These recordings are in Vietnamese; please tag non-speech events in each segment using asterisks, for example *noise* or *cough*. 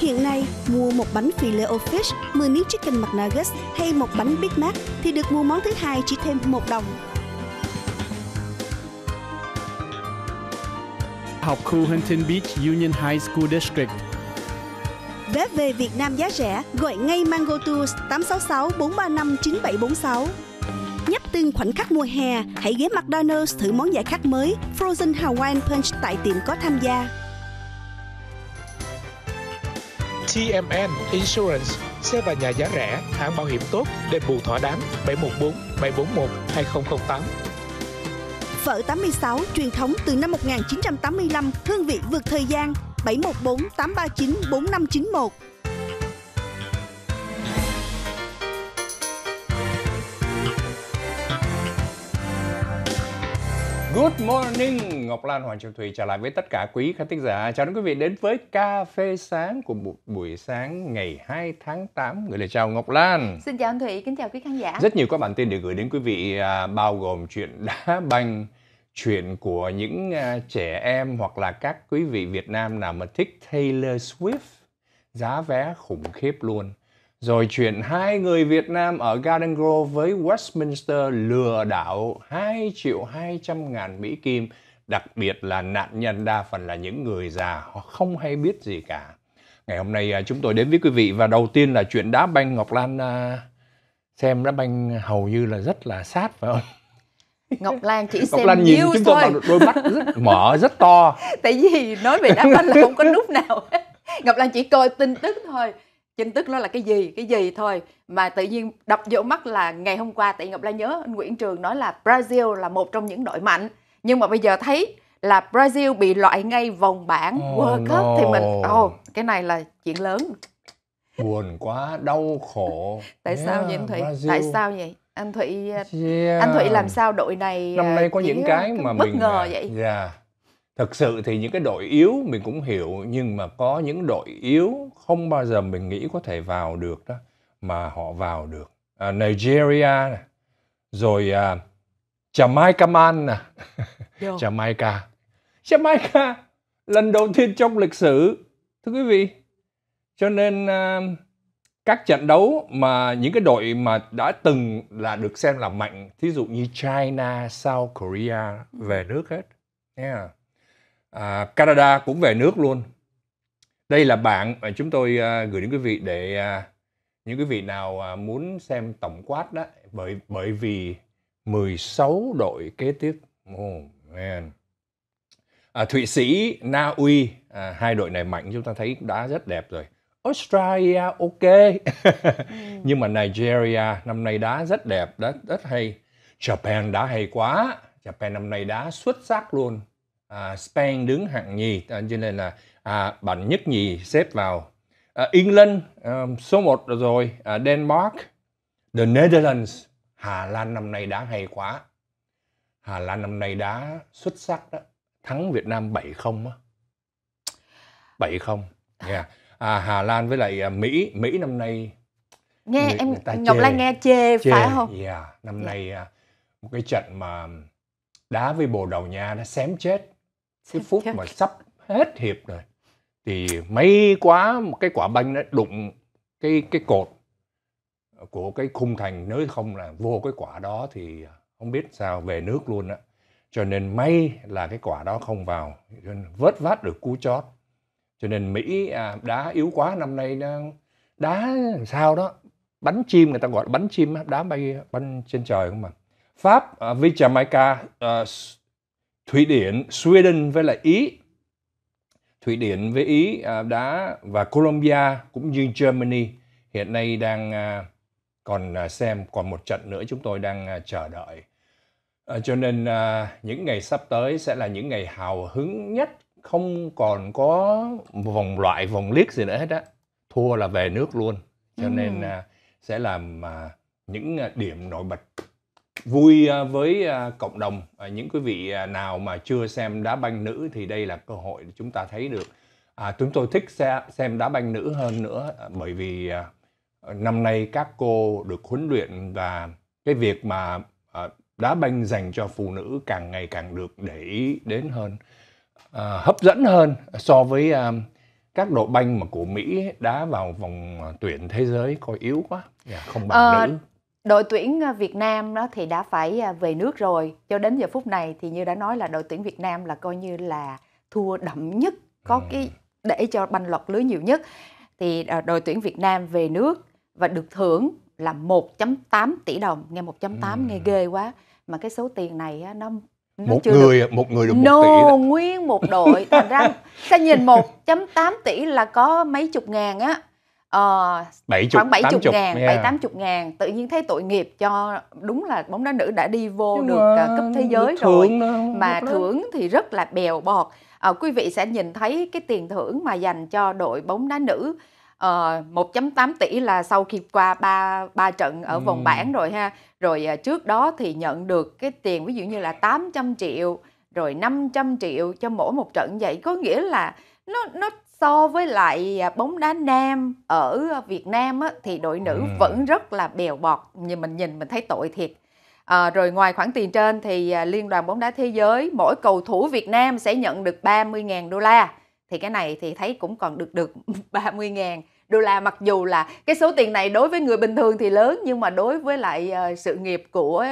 Hiện nay, mua một bánh filet fish, 10 miếng chicken McNuggets hay một bánh Big Mac thì được mua món thứ hai chỉ thêm 1 đồng. Học khu Huntington Beach Union High School District. Vé về Việt Nam giá rẻ, gọi ngay Mango Tours 866 435 9746. Nhấp từng khoảnh khắc mùa hè, hãy ghé McDonald's thử món giải khát mới Frozen Hawaiian Punch tại tiệm có tham gia. TMN Insurance, xe và nhà giá rẻ, hãng bảo hiểm tốt, đền bù thỏa đáng 714 741 2008. Phở 86 truyền thống từ năm 1985, hương vị vượt thời gian 714 839 4591 Good morning, Ngọc Lan Hoàng Trường Thùy trở lại với tất cả quý khán thính giả. Chào đón quý vị đến với cà phê sáng của buổi sáng ngày 2 tháng 8. Gửi lời chào Ngọc Lan. Xin chào anh Thùy, kính chào quý khán giả. Rất nhiều các bản tin để gửi đến quý vị à, bao gồm chuyện đá banh, chuyện của những à, trẻ em hoặc là các quý vị Việt Nam nào mà thích Taylor Swift. Giá vé khủng khiếp luôn rồi chuyện hai người Việt Nam ở Garden Grove với Westminster lừa đảo 2 triệu 200 ngàn Mỹ Kim, đặc biệt là nạn nhân đa phần là những người già, họ không hay biết gì cả. Ngày hôm nay à, chúng tôi đến với quý vị và đầu tiên là chuyện đá banh Ngọc Lan à, xem đá banh hầu như là rất là sát phải không? *laughs* Ngọc Lan chỉ Ngọc xem Lan nhìn chúng tôi bằng đôi mắt rất mở rất to. *laughs* Tại vì nói về đá banh là không có lúc nào. Ngọc Lan chỉ coi tin tức thôi chinh tức nó là cái gì cái gì thôi mà tự nhiên đập vô mắt là ngày hôm qua tại ngọc la nhớ anh nguyễn trường nói là brazil là một trong những đội mạnh nhưng mà bây giờ thấy là brazil bị loại ngay vòng bảng oh, world cup no. thì mình ồ oh, cái này là chuyện lớn buồn quá đau khổ tại yeah, sao vậy anh thụy brazil. tại sao vậy anh thụy yeah. anh thụy làm sao đội này năm nay à, có những cái mà bất mình ngờ à, vậy yeah Thực sự thì những cái đội yếu mình cũng hiểu nhưng mà có những đội yếu không bao giờ mình nghĩ có thể vào được đó mà họ vào được. À, Nigeria này, rồi à, Jamaica Man nè. *laughs* Jamaica. Jamaica lần đầu tiên trong lịch sử thưa quý vị. Cho nên à, các trận đấu mà những cái đội mà đã từng là được xem là mạnh, thí dụ như China, South Korea về nước hết. Yeah à, Canada cũng về nước luôn đây là bạn mà chúng tôi à, gửi đến quý vị để à, những quý vị nào à, muốn xem tổng quát đó bởi bởi vì 16 đội kế tiếp oh man à, Thụy Sĩ Na Uy à, hai đội này mạnh chúng ta thấy đã rất đẹp rồi Australia ok *laughs* nhưng mà Nigeria năm nay đá rất đẹp rất rất hay Japan đá hay quá Japan năm nay đá xuất sắc luôn à, Spain đứng hạng nhì à, cho nên là à, bạn nhất nhì xếp vào à, England à, số 1 rồi à, Denmark The Netherlands Hà Lan năm nay đá hay quá Hà Lan năm nay đá xuất sắc đó thắng Việt Nam 7-0 á 7-0 yeah. à, Hà Lan với lại à, Mỹ Mỹ năm nay nghe người, em người Ngọc Lan nghe chê, chê phải không? Yeah, năm yeah. Dạ. nay à, một cái trận mà đá với Bồ Đào Nha nó xém chết cái phút mà sắp hết hiệp rồi thì may quá một cái quả banh nó đụng cái cái cột của cái khung thành nếu không là vô cái quả đó thì không biết sao về nước luôn á cho nên may là cái quả đó không vào cho nên vớt vát được cú chót cho nên mỹ à, đá yếu quá năm nay đang đá sao đó bắn chim người ta gọi là bắn chim đá bay bắn trên trời không mà pháp à, với jamaica à, Thụy Điển, Sweden với lại Ý. Thụy Điển với Ý à, đã và Colombia cũng như Germany hiện nay đang à, còn à, xem còn một trận nữa chúng tôi đang chờ đợi. Cho nên những ngày sắp tới sẽ là những ngày hào hứng nhất, không còn có vòng loại, vòng liếc gì nữa hết á. Thua là về nước luôn. Cho nên sẽ làm những điểm nổi bật vui à, với à, cộng đồng à, những quý vị nào mà chưa xem đá banh nữ thì đây là cơ hội để chúng ta thấy được à, chúng tôi thích xem đá banh nữ hơn nữa bởi vì năm nay các cô được huấn luyện và cái việc mà đá banh dành cho phụ nữ càng ngày càng được để ý đến hơn à, hấp dẫn hơn so với các đội banh mà của Mỹ đá vào vòng tuyển thế giới coi yếu quá, yeah, dạ, không bằng à, nữ đội tuyển à, Việt Nam đó thì đã phải à, về nước rồi cho đến giờ phút này thì như đã nói là đội tuyển Việt Nam là coi như là thua đậm nhất có ừ. cái để cho banh lọt lưới nhiều nhất thì à, đội tuyển Việt Nam về nước và được thưởng là 1.8 tỷ đồng nghe 1.8 ừ. nghe ghê quá mà cái số tiền này nó nó một chưa người được... một người được một no, tỷ đó. nguyên một đội thành ra sẽ *laughs* nhìn 1.8 tỷ là có mấy chục ngàn á uh, khoảng 70 80, ngàn, yeah. 7 80 ngàn tự nhiên thấy tội nghiệp cho đúng là bóng đá nữ đã đi vô Nhưng được uh, à, cấp thế giới rồi đó, mà đó. thưởng thì rất là bèo bọt uh, quý vị sẽ nhìn thấy cái tiền thưởng mà dành cho đội bóng đá nữ uh, ờ, 1.8 tỷ là sau khi qua ba ba trận ở ừ. vòng bảng rồi ha rồi uh, trước đó thì nhận được cái tiền ví dụ như là 800 triệu rồi 500 triệu cho mỗi một trận vậy có nghĩa là nó nó so với lại à, bóng đá nam ở à, Việt Nam á, thì đội nữ ừ. vẫn rất là bèo bọt như mình nhìn mình thấy tội thiệt à, rồi ngoài khoản tiền trên thì à, liên đoàn bóng đá thế giới mỗi cầu thủ Việt Nam sẽ nhận được 30.000 đô la thì cái này thì thấy cũng còn được được 30.000 *laughs* đô la mặc dù là cái số tiền này đối với người bình thường thì lớn nhưng mà đối với lại sự nghiệp của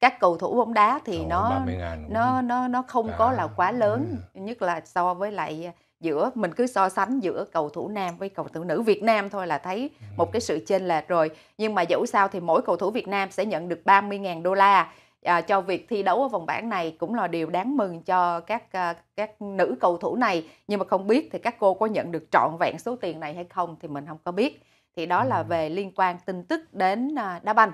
các cầu thủ bóng đá thì Ồ, nó nó nó nó không à. có là quá lớn ừ. nhất là so với lại giữa mình cứ so sánh giữa cầu thủ nam với cầu thủ nữ Việt Nam thôi là thấy ừ. một cái sự chênh lệch rồi nhưng mà dẫu sao thì mỗi cầu thủ Việt Nam sẽ nhận được 30.000 đô la à, cho việc thi đấu ở vòng bảng này cũng là điều đáng mừng cho các à, các nữ cầu thủ này nhưng mà không biết thì các cô có nhận được trọn vẹn số tiền này hay không thì mình không có biết thì đó là ừ. về liên quan tin tức đến à, đá banh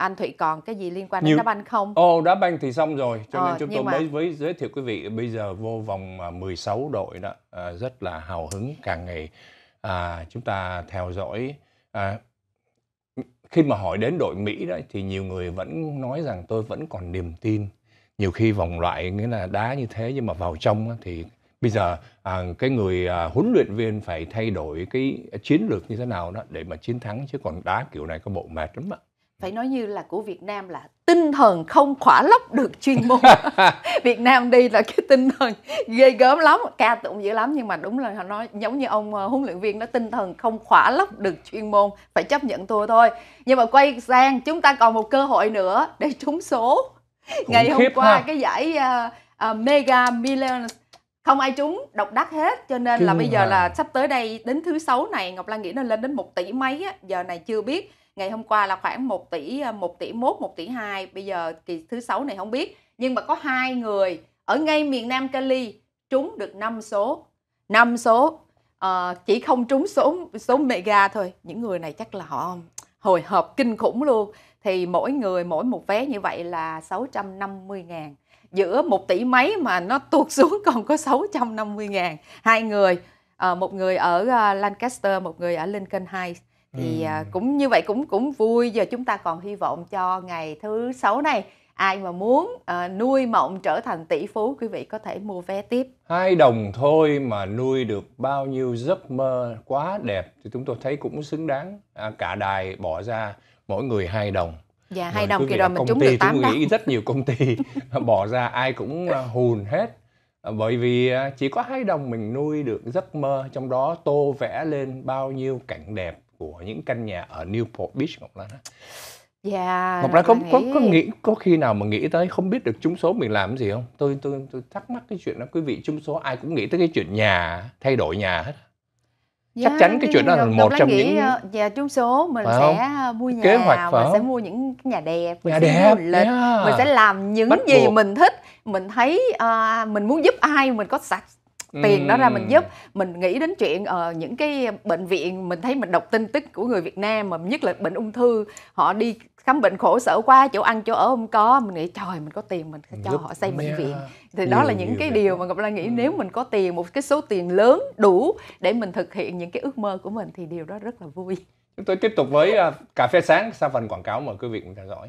anh thụy còn cái gì liên quan đến đá banh không ồ đá banh thì xong rồi cho ờ, nên chúng tôi mà... mới với giới thiệu quý vị bây giờ vô vòng 16 à, đội đó à, rất là hào hứng càng ngày à, chúng ta theo dõi à, khi mà hỏi đến đội mỹ đấy thì nhiều người vẫn nói rằng tôi vẫn còn niềm tin nhiều khi vòng loại nghĩa là đá như thế nhưng mà vào trong thì bây giờ à, cái người à, huấn luyện viên phải thay đổi cái chiến lược như thế nào đó để mà chiến thắng chứ còn đá kiểu này có bộ mệt lắm ạ phải nói như là của Việt Nam là tinh thần không khỏa lấp được chuyên môn *laughs* *laughs* Việt Nam đi là cái tinh thần ghê gớm lắm ca tụng dữ lắm nhưng mà đúng là nó giống như ông ờ, huấn luyện viên nó tinh thần không khỏa lấp được chuyên môn phải chấp nhận thua thôi nhưng mà quay sang chúng ta còn một cơ hội nữa để trúng số Khủng ngày hôm qua ha. cái giải uh, uh, Mega Millions không ai trúng độc đắc hết cho nên Kinh là bây giờ là sắp tới đây đến thứ sáu này Ngọc Lan nghĩ nó lên đến một tỷ mấy á, giờ này chưa biết ngày hôm qua là khoảng 1 tỷ 1 ờ, tỷ 1, 1 tỷ 2 bây giờ kỳ thứ sáu này không biết nhưng mà có hai người ở ngay miền Nam Cali trúng được 5 số 5 số à, chỉ không trúng số số mega thôi những người này chắc là họ hồi hộp kinh khủng luôn thì mỗi người mỗi một vé như vậy là 650 ngàn giữa một tỷ mấy mà nó tuột xuống *laughs* còn có 650 ngàn hai người ờ, một người ở Lancaster một người ở Lincoln Heights thì ừ. cũng như vậy cũng cũng vui giờ chúng ta còn hy vọng cho ngày thứ sáu này ai mà muốn uh, nuôi mộng trở thành tỷ phú quý vị có thể mua vé tiếp hai đồng thôi mà nuôi được bao nhiêu giấc mơ quá đẹp thì chúng tôi thấy cũng xứng đáng à, cả đài bỏ ra mỗi người hai đồng dạ hai đồng kia rồi mình ty được tám đồng nghĩ rất nhiều công ty *laughs* bỏ ra ai cũng à, hùn hết à, bởi vì chỉ có hai đồng mình nuôi được giấc mơ trong đó tô vẽ lên bao nhiêu cảnh đẹp của những căn nhà ở Newport Beach Ngọc Lan á. Yeah, dạ, Ngọc Lan có, nghĩ... có có nghĩ có khi nào mà nghĩ tới không biết được trúng số mình làm gì không? Tôi tôi tôi thắc mắc cái chuyện đó quý vị trúng số ai cũng nghĩ tới cái chuyện nhà thay đổi nhà hết. Yeah, chắc dạ, chắn cái chuyện đó là Ngọc một Lan trong nghĩ, những ờ, dạ trúng số mình sẽ mua nhà kế hoạch mình sẽ mua những nhà đẹp nhà sẽ đẹp, mua lịch yeah. mình sẽ làm những Bắt gì buộc. mình thích mình thấy uh, mình muốn giúp ai mình có sạch tiền đó ra mình giúp mình nghĩ đến chuyện ở ờ, uh, những cái bệnh viện mình thấy mình đọc tin tức của người Việt Nam mà nhất là bệnh ung thư họ đi khám bệnh khổ sở quá chỗ ăn chỗ ở không có mình nghĩ trời mình có tiền mình cho Lúc họ xây bệnh viện thì nhiều, đó là những cái điều mà ngọc lan nghĩ ừ. nếu mình có tiền một cái số tiền lớn đủ để mình thực hiện những cái ước mơ của mình thì điều đó rất là vui chúng tôi tiếp tục với uh, cà phê sáng sau phần quảng cáo mời quý vị cùng theo dõi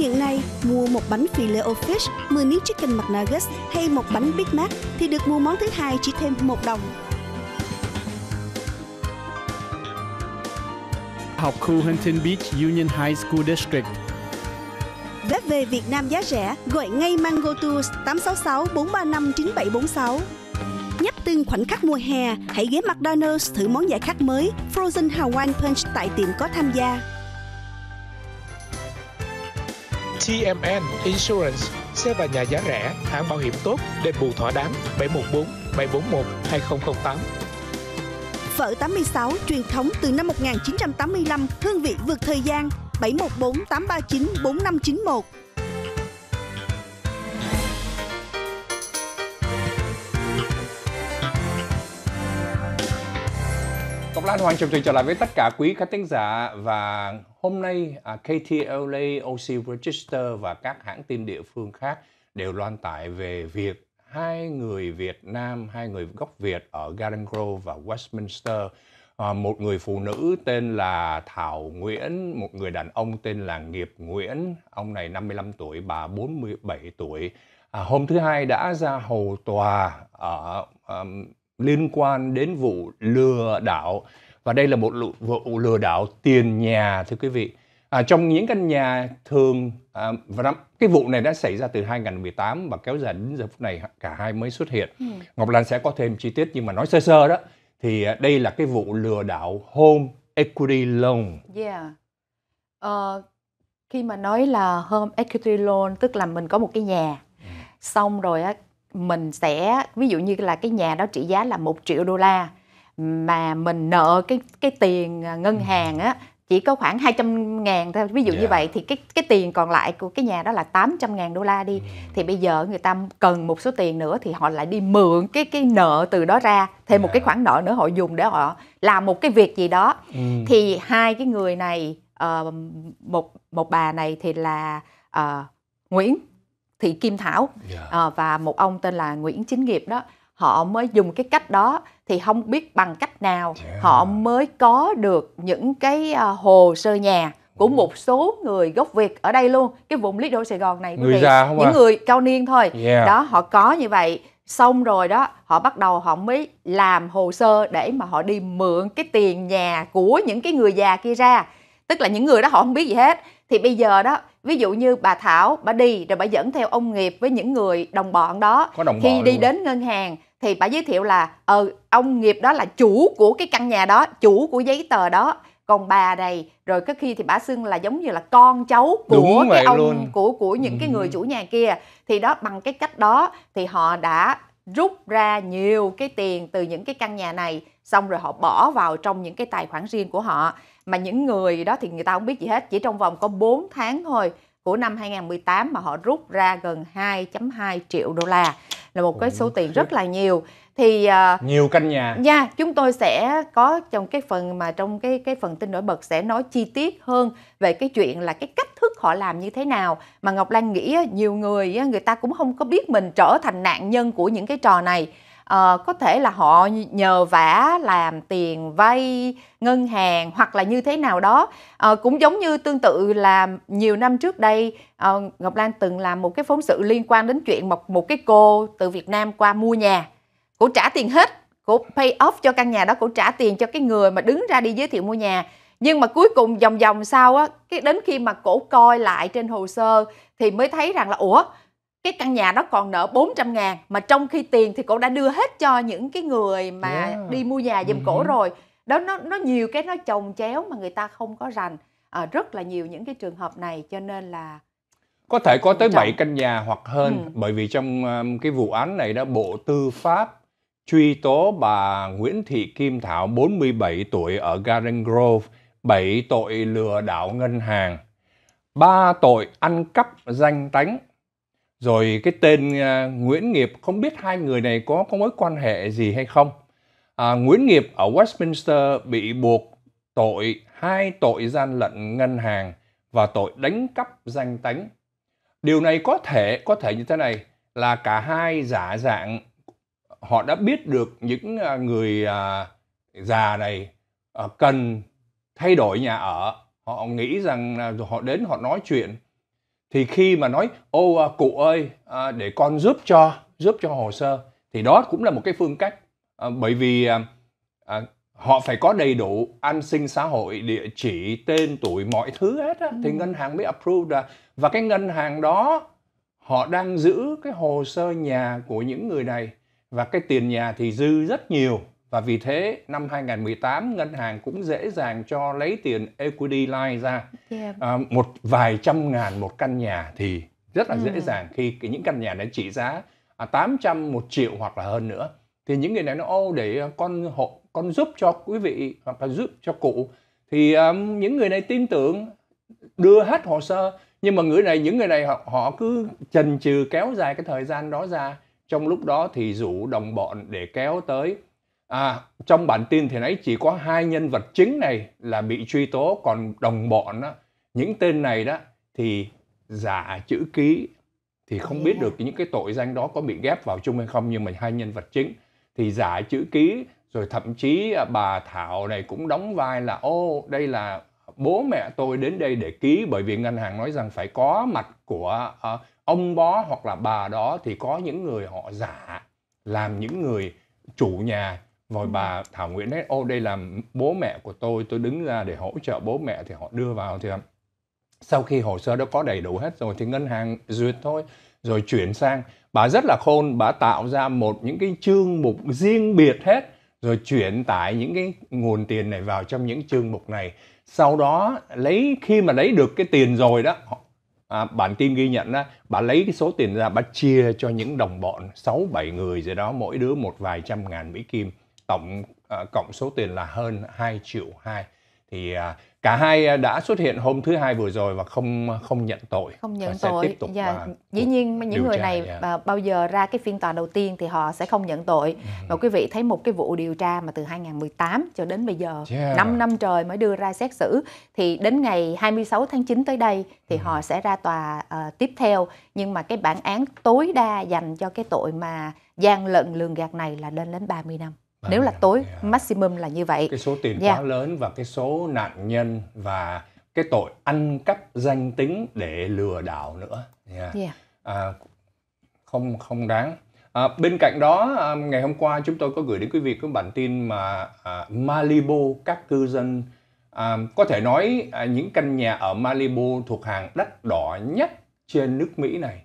Hiện nay, mua một bánh filet o fish, 10 miếng chicken McNuggets hay một bánh Big Mac thì được mua món thứ hai chỉ thêm 1 đồng. Học khu Huntington Beach Union High School District. Vé về Việt Nam giá rẻ, gọi ngay Mango Tours 866 435 9746. Nhấp từng khoảnh khắc mùa hè, hãy ghé McDonald's thử món giải khát mới Frozen Hawaiian Punch tại tiệm có tham gia. TMN Insurance, xe và nhà giá rẻ, hãng bảo hiểm tốt, đền bù thỏa đáng 714 741 2008. Phở 86 truyền thống từ năm 1985, hương vị vượt thời gian 714 839 4591. Ngọc Lan Hoàng chào trở lại với tất cả quý khán thính giả và hôm nay à, KTLA, OC Register và các hãng tin địa phương khác đều loan tải về việc hai người Việt Nam, hai người gốc Việt ở Garden Grove và Westminster, à, một người phụ nữ tên là Thảo Nguyễn, một người đàn ông tên là Nghiệp Nguyễn, ông này 55 tuổi, bà 47 tuổi. À, hôm thứ hai đã ra hầu tòa ở liên quan đến vụ lừa đảo và đây là một vụ lừa đảo tiền nhà thưa quý vị à, trong những căn nhà thường à, và cái vụ này đã xảy ra từ 2018 và kéo dài đến giờ phút này cả hai mới xuất hiện ừ. Ngọc Lan sẽ có thêm chi tiết nhưng mà nói sơ sơ đó thì à, đây là cái vụ lừa đảo home equity loan yeah uh, khi mà nói là home equity loan tức là mình có một cái nhà ừ. xong rồi á mình sẽ ví dụ như là cái nhà đó trị giá là một triệu đô la mà mình nợ cái cái tiền à, ngân ừ. hàng á chỉ có khoảng 200 ngàn thôi ví dụ yeah. như dạ. vậy thì cái cái tiền còn lại của cái nhà đó là 800 ngàn đô la đi mm. thì bây giờ người ta cần một số tiền nữa thì họ lại đi mượn cái cái nợ từ đó ra thêm yeah. một cái dạ. khoản nợ nữa họ dùng để họ làm một cái việc gì đó mm. thì hai cái người này uh, một một bà này thì là uh, Nguyễn Thị Kim Thảo yeah. Dạ. à, ờ, và một ông tên là Nguyễn Chính Nghiệp đó họ mới dùng cái cách đó thì không biết bằng cách nào yeah. Dạ. họ mới có được những cái ờ, hồ sơ nhà của ừ. một số người gốc Việt ở đây luôn cái vùng Lít Đô Sài Gòn này người già không những à? người cao niên thôi yeah. Dạ. đó họ có như vậy xong rồi đó họ bắt đầu họ mới làm hồ sơ để mà họ đi mượn cái tiền nhà của những cái người già kia ra tức là những người đó họ không biết gì hết thì bây giờ đó ví dụ như bà Thảo bà đi rồi bà dẫn theo ông Nghiệp với những người đồng bọn đó Có đồng bọn khi đi rồi. đến ngân hàng thì bà giới thiệu là ờ ông Nghiệp đó là chủ của cái căn nhà đó chủ của giấy tờ đó còn bà này rồi có khi thì bà xưng là giống như là con cháu của cái ông luôn. của của những cái người ừ. chủ nhà kia thì đó bằng cái cách đó thì họ đã rút ra nhiều cái tiền từ những cái căn nhà này xong rồi họ bỏ vào trong những cái tài khoản riêng của họ mà những người đó thì người ta không biết gì hết chỉ trong vòng có 4 tháng thôi của năm 2018 mà họ rút ra gần 2.2 triệu đô la là một cái số tiền rất là nhiều thì uh, nhiều căn nhà nha dạ, yeah, chúng tôi sẽ có trong cái phần mà trong cái cái phần tin nổi bật sẽ nói chi tiết hơn về cái chuyện là cái cách thức họ làm như thế nào mà Ngọc Lan nghĩ nhiều người người ta cũng không có biết mình trở thành nạn nhân của những cái trò này à, có thể là họ nhờ vả làm tiền vay ngân hàng hoặc là như thế nào đó à, cũng giống như tương tự là nhiều năm trước đây à, Ngọc Lan từng làm một cái phóng sự liên quan đến chuyện một một cái cô từ Việt Nam qua mua nhà cổ trả tiền hết cổ pay off cho căn nhà đó cổ trả tiền cho cái người mà đứng ra đi giới thiệu mua nhà nhưng mà cuối cùng vòng vòng sau á cái đến khi mà cổ coi lại trên hồ sơ thì mới thấy rằng là ủa cái căn nhà đó còn nợ 400 ngàn mà trong khi tiền thì cổ đã đưa hết cho những cái người mà yeah. Dạ. đi mua nhà giùm ừ cổ rồi đó nó nó nhiều cái nó chồng chéo mà người ta không có rành à, rất là nhiều những cái trường hợp này cho nên là có thể có tới 7 căn nhà hoặc hơn ừ. bởi vì trong um, cái vụ án này đã Bộ Tư pháp truy tố bà Nguyễn Thị Kim Thảo 47 tuổi ở Garden Grove 7 tội lừa đảo ngân hàng 3 tội ăn cắp danh tánh rồi cái tên à, Nguyễn Nghiệp không biết hai người này có có mối quan hệ gì hay không. À, Nguyễn Nghiệp ở Westminster bị buộc tội hai tội gian lận ngân hàng và tội đánh cắp danh tánh. Điều này có thể có thể như thế này là cả hai giả dạng họ đã biết được những à, người à, già này à, cần thay đổi nhà ở, họ nghĩ rằng là họ đến họ nói chuyện thì khi mà nói ô à, cụ ơi à, để con giúp cho giúp cho hồ sơ thì đó cũng là một cái phương cách à, bởi vì họ phải có đầy đủ an sinh xã hội địa chỉ tên tuổi mọi thứ hết thì ừ. ngân hàng mới approve và cái ngân hàng đó họ đang giữ cái hồ sơ nhà của những người này và cái tiền nhà thì dư rất nhiều và vì thế năm 2018 ngân hàng cũng dễ dàng cho lấy tiền equity line ra yeah. à, một vài trăm ngàn một căn nhà thì rất là ừ. dễ dàng khi cái, những căn nhà đấy trị giá à, 800 một triệu hoặc là hơn nữa thì những người này nó ô để con hộ con giúp cho quý vị hoặc là giúp cho cụ thì um, những người này tin tưởng đưa hết hồ sơ nhưng mà người này những người này họ họ cứ chần chừ kéo dài cái thời gian đó ra trong lúc đó thì rủ đồng bọn để kéo tới À, trong bản tin thì nãy chỉ có hai nhân vật chính này là bị truy tố còn đồng bọn đó, những tên này đó thì giả chữ ký thì không biết dạ. được những cái tội danh đó có bị ghép vào chung hay không nhưng mà hai nhân vật chính thì giả chữ ký rồi thậm chí à, bà Thảo này cũng đóng vai là ô đây là bố mẹ tôi đến đây để ký bởi vì ngân hàng nói rằng phải có mặt của uh, ông bó hoặc là bà đó thì có những người họ giả làm những người chủ nhà rồi ừ. bà thảo nguyễn đấy ô đây là bố mẹ của tôi tôi đứng ra để hỗ trợ bố mẹ thì họ đưa vào thì sau khi hồ sơ đó có đầy đủ hết rồi thì ngân hàng duyệt thôi rồi chuyển sang bà rất là khôn bà tạo ra một những cái chương mục riêng biệt hết rồi chuyển tải những cái nguồn tiền này vào trong những chương mục này sau đó lấy khi mà lấy được cái tiền rồi đó à, bản tin ghi nhận đó bà lấy cái số tiền ra bà chia cho những đồng bọn sáu bảy người gì đó mỗi đứa một vài trăm ngàn mỹ kim tổng uh, cộng số tiền là hơn 2 triệu 2 thì uh, cả hai đã xuất hiện hôm thứ hai vừa rồi và không không nhận tội không nhận sẽ tội tiếp tục dạ. À, dĩ nhiên những người tra, này dạ. bao giờ ra cái phiên tòa đầu tiên thì họ sẽ không nhận tội ừ. và quý vị thấy một cái vụ điều tra mà từ 2018 cho đến bây giờ yeah. 5 năm trời mới đưa ra xét xử thì đến ngày 26 tháng 9 tới đây thì ừ. họ sẽ ra tòa uh, tiếp theo nhưng mà cái bản án tối đa dành cho cái tội mà gian lận lường gạt này là lên đến 30 năm Vâng nếu là tối yeah. maximum là như vậy cái số tiền yeah. quá lớn và cái số nạn nhân và cái tội ăn cắp danh tính để lừa đảo nữa yeah. Yeah. Dạ. À, không không đáng à, bên cạnh đó à, ngày hôm qua chúng tôi có gửi đến quý vị cái bản tin mà à, Malibu các cư dân à, có thể nói à, những căn nhà ở Malibu thuộc hàng đắt đỏ nhất trên nước Mỹ này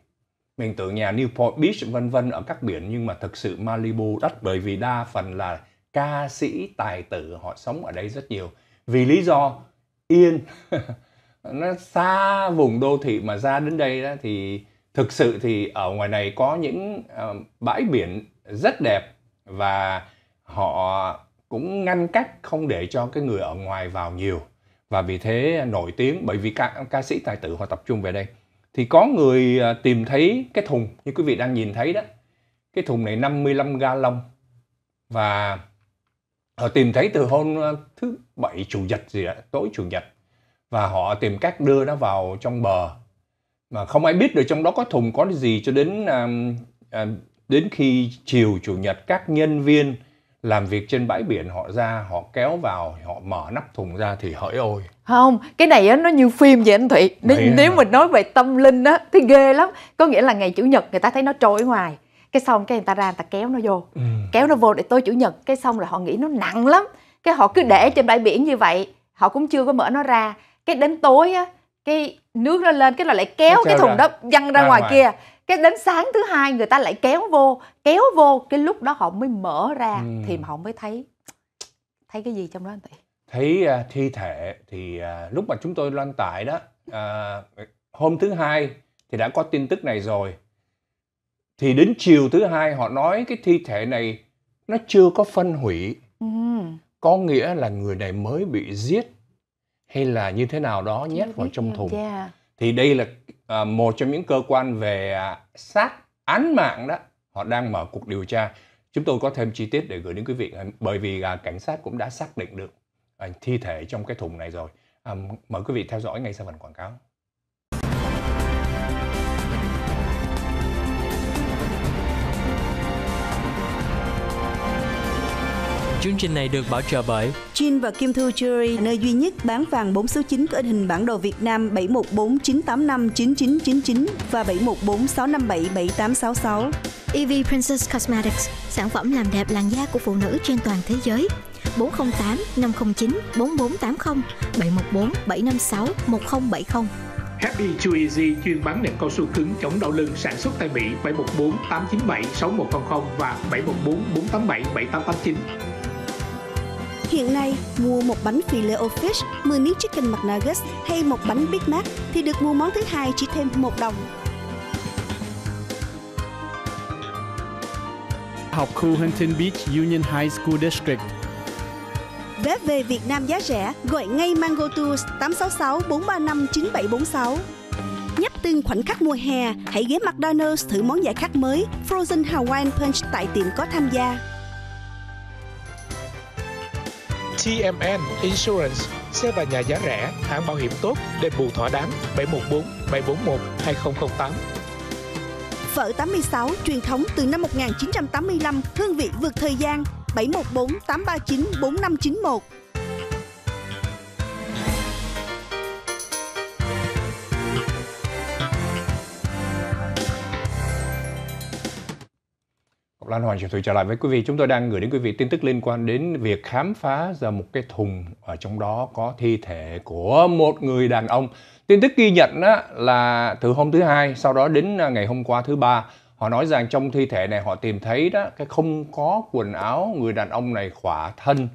mình tưởng nhà Newport Beach vân vân ở các biển nhưng mà thực sự Malibu đắt bởi vì đa phần là ca sĩ tài tử họ sống ở đây rất nhiều vì lý do yên *laughs* nó xa vùng đô thị mà ra đến đây đó thì thực sự thì ở ngoài này có những ờ, bãi biển rất đẹp và họ cũng ngăn cách không để cho cái người ở ngoài vào nhiều và vì thế nổi tiếng bởi vì ca, ca sĩ tài tử họ tập trung về đây thì có người à, tìm thấy cái thùng như quý vị đang nhìn thấy đó cái thùng này 55 ga lông và họ tìm thấy từ hôm à, thứ bảy chủ nhật gì đó, tối chủ nhật và họ tìm cách đưa nó vào trong bờ mà không ai biết được trong đó có thùng có gì cho đến à, đến khi chiều chủ nhật các nhân viên làm việc trên bãi biển họ ra họ kéo vào họ mở nắp thùng ra thì hỡi ôi không cái này á nó như phim vậy anh thụy nếu, nếu mình nói về tâm linh á thì ghê lắm có nghĩa là ngày chủ nhật người ta thấy nó trôi ngoài cái xong cái người ta ra người ta kéo nó vô ừ. kéo nó vô để tối chủ nhật cái xong là họ nghĩ nó nặng lắm cái họ cứ để trên bãi biển như vậy họ cũng chưa có mở nó ra cái đến tối á cái nước nó lên cái là lại kéo cái thùng ra. đó văng ra, ra ngoài, ngoài kia cái đến sáng thứ hai người ta lại kéo vô kéo vô cái lúc đó họ mới mở ra ừ. thì họ mới thấy thấy cái gì trong đó anh thụy thấy uh, thi thể thì uh, lúc mà chúng tôi loan tải đó uh, hôm thứ hai thì đã có tin tức này rồi thì đến chiều thứ hai họ nói cái thi thể này nó chưa có phân hủy có nghĩa là người này mới bị giết hay là như thế nào đó nhét vào trong thùng thì đây là à, một trong những cơ quan về à, sát án mạng đó họ đang mở cuộc điều tra chúng tôi có thêm chi tiết để gửi đến quý vị bởi vì à, cảnh sát cũng đã xác định được thi thể trong cái thùng này rồi à, mời quý vị theo dõi ngay sau phần quảng cáo Chương trình này được bảo trợ bởi Jin và Kim Thư Jewelry, nơi duy nhất bán vàng 4 số 9 có in hình bản đồ Việt Nam 7149859999 và 7146577866. EV Princess Cosmetics, sản phẩm làm đẹp làn da của phụ nữ trên toàn thế giới 408 509 4480 714 756 1070. Happy Chew Easy chuyên bán nệm cao su cứng chống đau lưng sản xuất tại Mỹ 714 897 6100 và 714 487 7889. Hiện nay, mua một bánh filet o fish, 10 miếng chicken McNuggets hay một bánh Big Mac thì được mua món thứ hai chỉ thêm 1 đồng. Học khu Huntington Beach Union High School District Vé về Việt Nam giá rẻ, gọi ngay Mango Tours 866 435 9746. Nhấp từng khoảnh khắc mùa hè, hãy ghé McDonald's thử món giải khát mới Frozen Hawaiian Punch tại tiệm có tham gia. TMN Insurance, xe và nhà giá rẻ, hãng bảo hiểm tốt, đền bù thỏa đáng 714 741 2008. Phở 86 truyền thống từ năm 1985, hương vị vượt thời gian, 714 839 4591. Ngọc Lan Hoàng Triệu Thủy trở lại với quý vị. Chúng tôi đang gửi đến quý vị tin tức liên quan đến việc khám phá ra một cái thùng ở trong đó có thi thể của một người đàn ông. Tin tức ghi nhận là từ hôm thứ hai, sau đó đến à, ngày hôm qua thứ ba họ nói rằng trong thi thể này họ tìm thấy đó cái không có quần áo người đàn ông này khỏa thân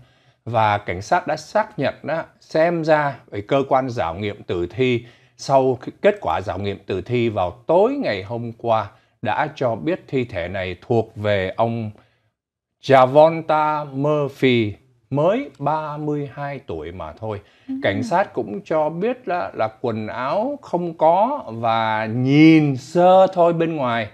và cảnh sát đã xác nhận đó xem ra về cơ quan giảo nghiệm tử thi sau kết quả giảo nghiệm tử thi vào tối ngày hôm qua đã cho biết thi thể này thuộc về ông Javonta Murphy mới 32 tuổi mà thôi. Ừ. Cảnh sát cũng cho biết là, là quần áo không có và nhìn sơ thôi bên ngoài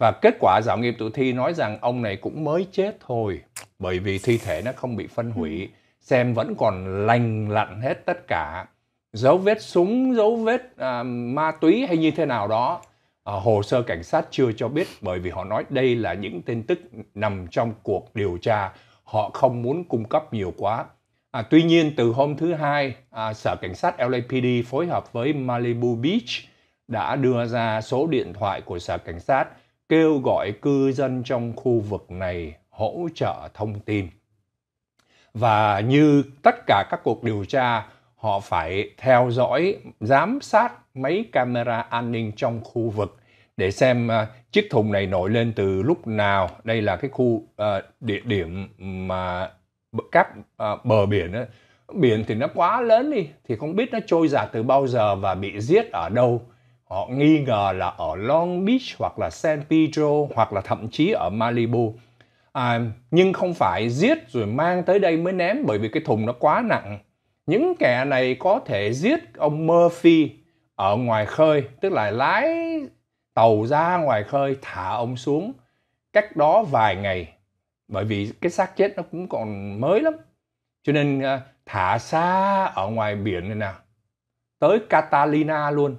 và kết quả dạo nghiệp tử thi nói rằng ông này cũng mới chết thôi, bởi vì thi thể nó không bị phân hủy, ừ. xem vẫn còn lành lặn hết tất cả. Dấu vết súng, dấu vết à, ma túy hay như thế nào đó, à, hồ sơ cảnh sát chưa cho biết bởi vì họ nói đây là những tin tức nằm trong cuộc điều tra, họ không muốn cung cấp nhiều quá. À, tuy nhiên từ hôm thứ hai, à, Sở Cảnh sát LAPD phối hợp với Malibu Beach đã đưa ra số điện thoại của Sở Cảnh sát kêu gọi cư dân trong khu vực này hỗ trợ thông tin. Và như tất cả các cuộc điều tra, họ phải theo dõi, giám sát mấy camera an ninh trong khu vực để xem uh, chiếc thùng này nổi lên từ lúc nào. Đây là cái khu uh, địa điểm mà các uh, bờ biển đó. biển thì nó quá lớn đi thì không biết nó trôi giạt từ bao giờ và bị giết ở đâu họ nghi ngờ là ở Long Beach hoặc là San Pedro hoặc là thậm chí ở Malibu. À, nhưng không phải giết rồi mang tới đây mới ném bởi vì cái thùng nó quá nặng. Những kẻ này có thể giết ông Murphy ở ngoài khơi, tức là lái tàu ra ngoài khơi thả ông xuống cách đó vài ngày. Bởi vì cái xác chết nó cũng còn mới lắm. Cho nên à, thả xa ở ngoài biển này nào tới Catalina luôn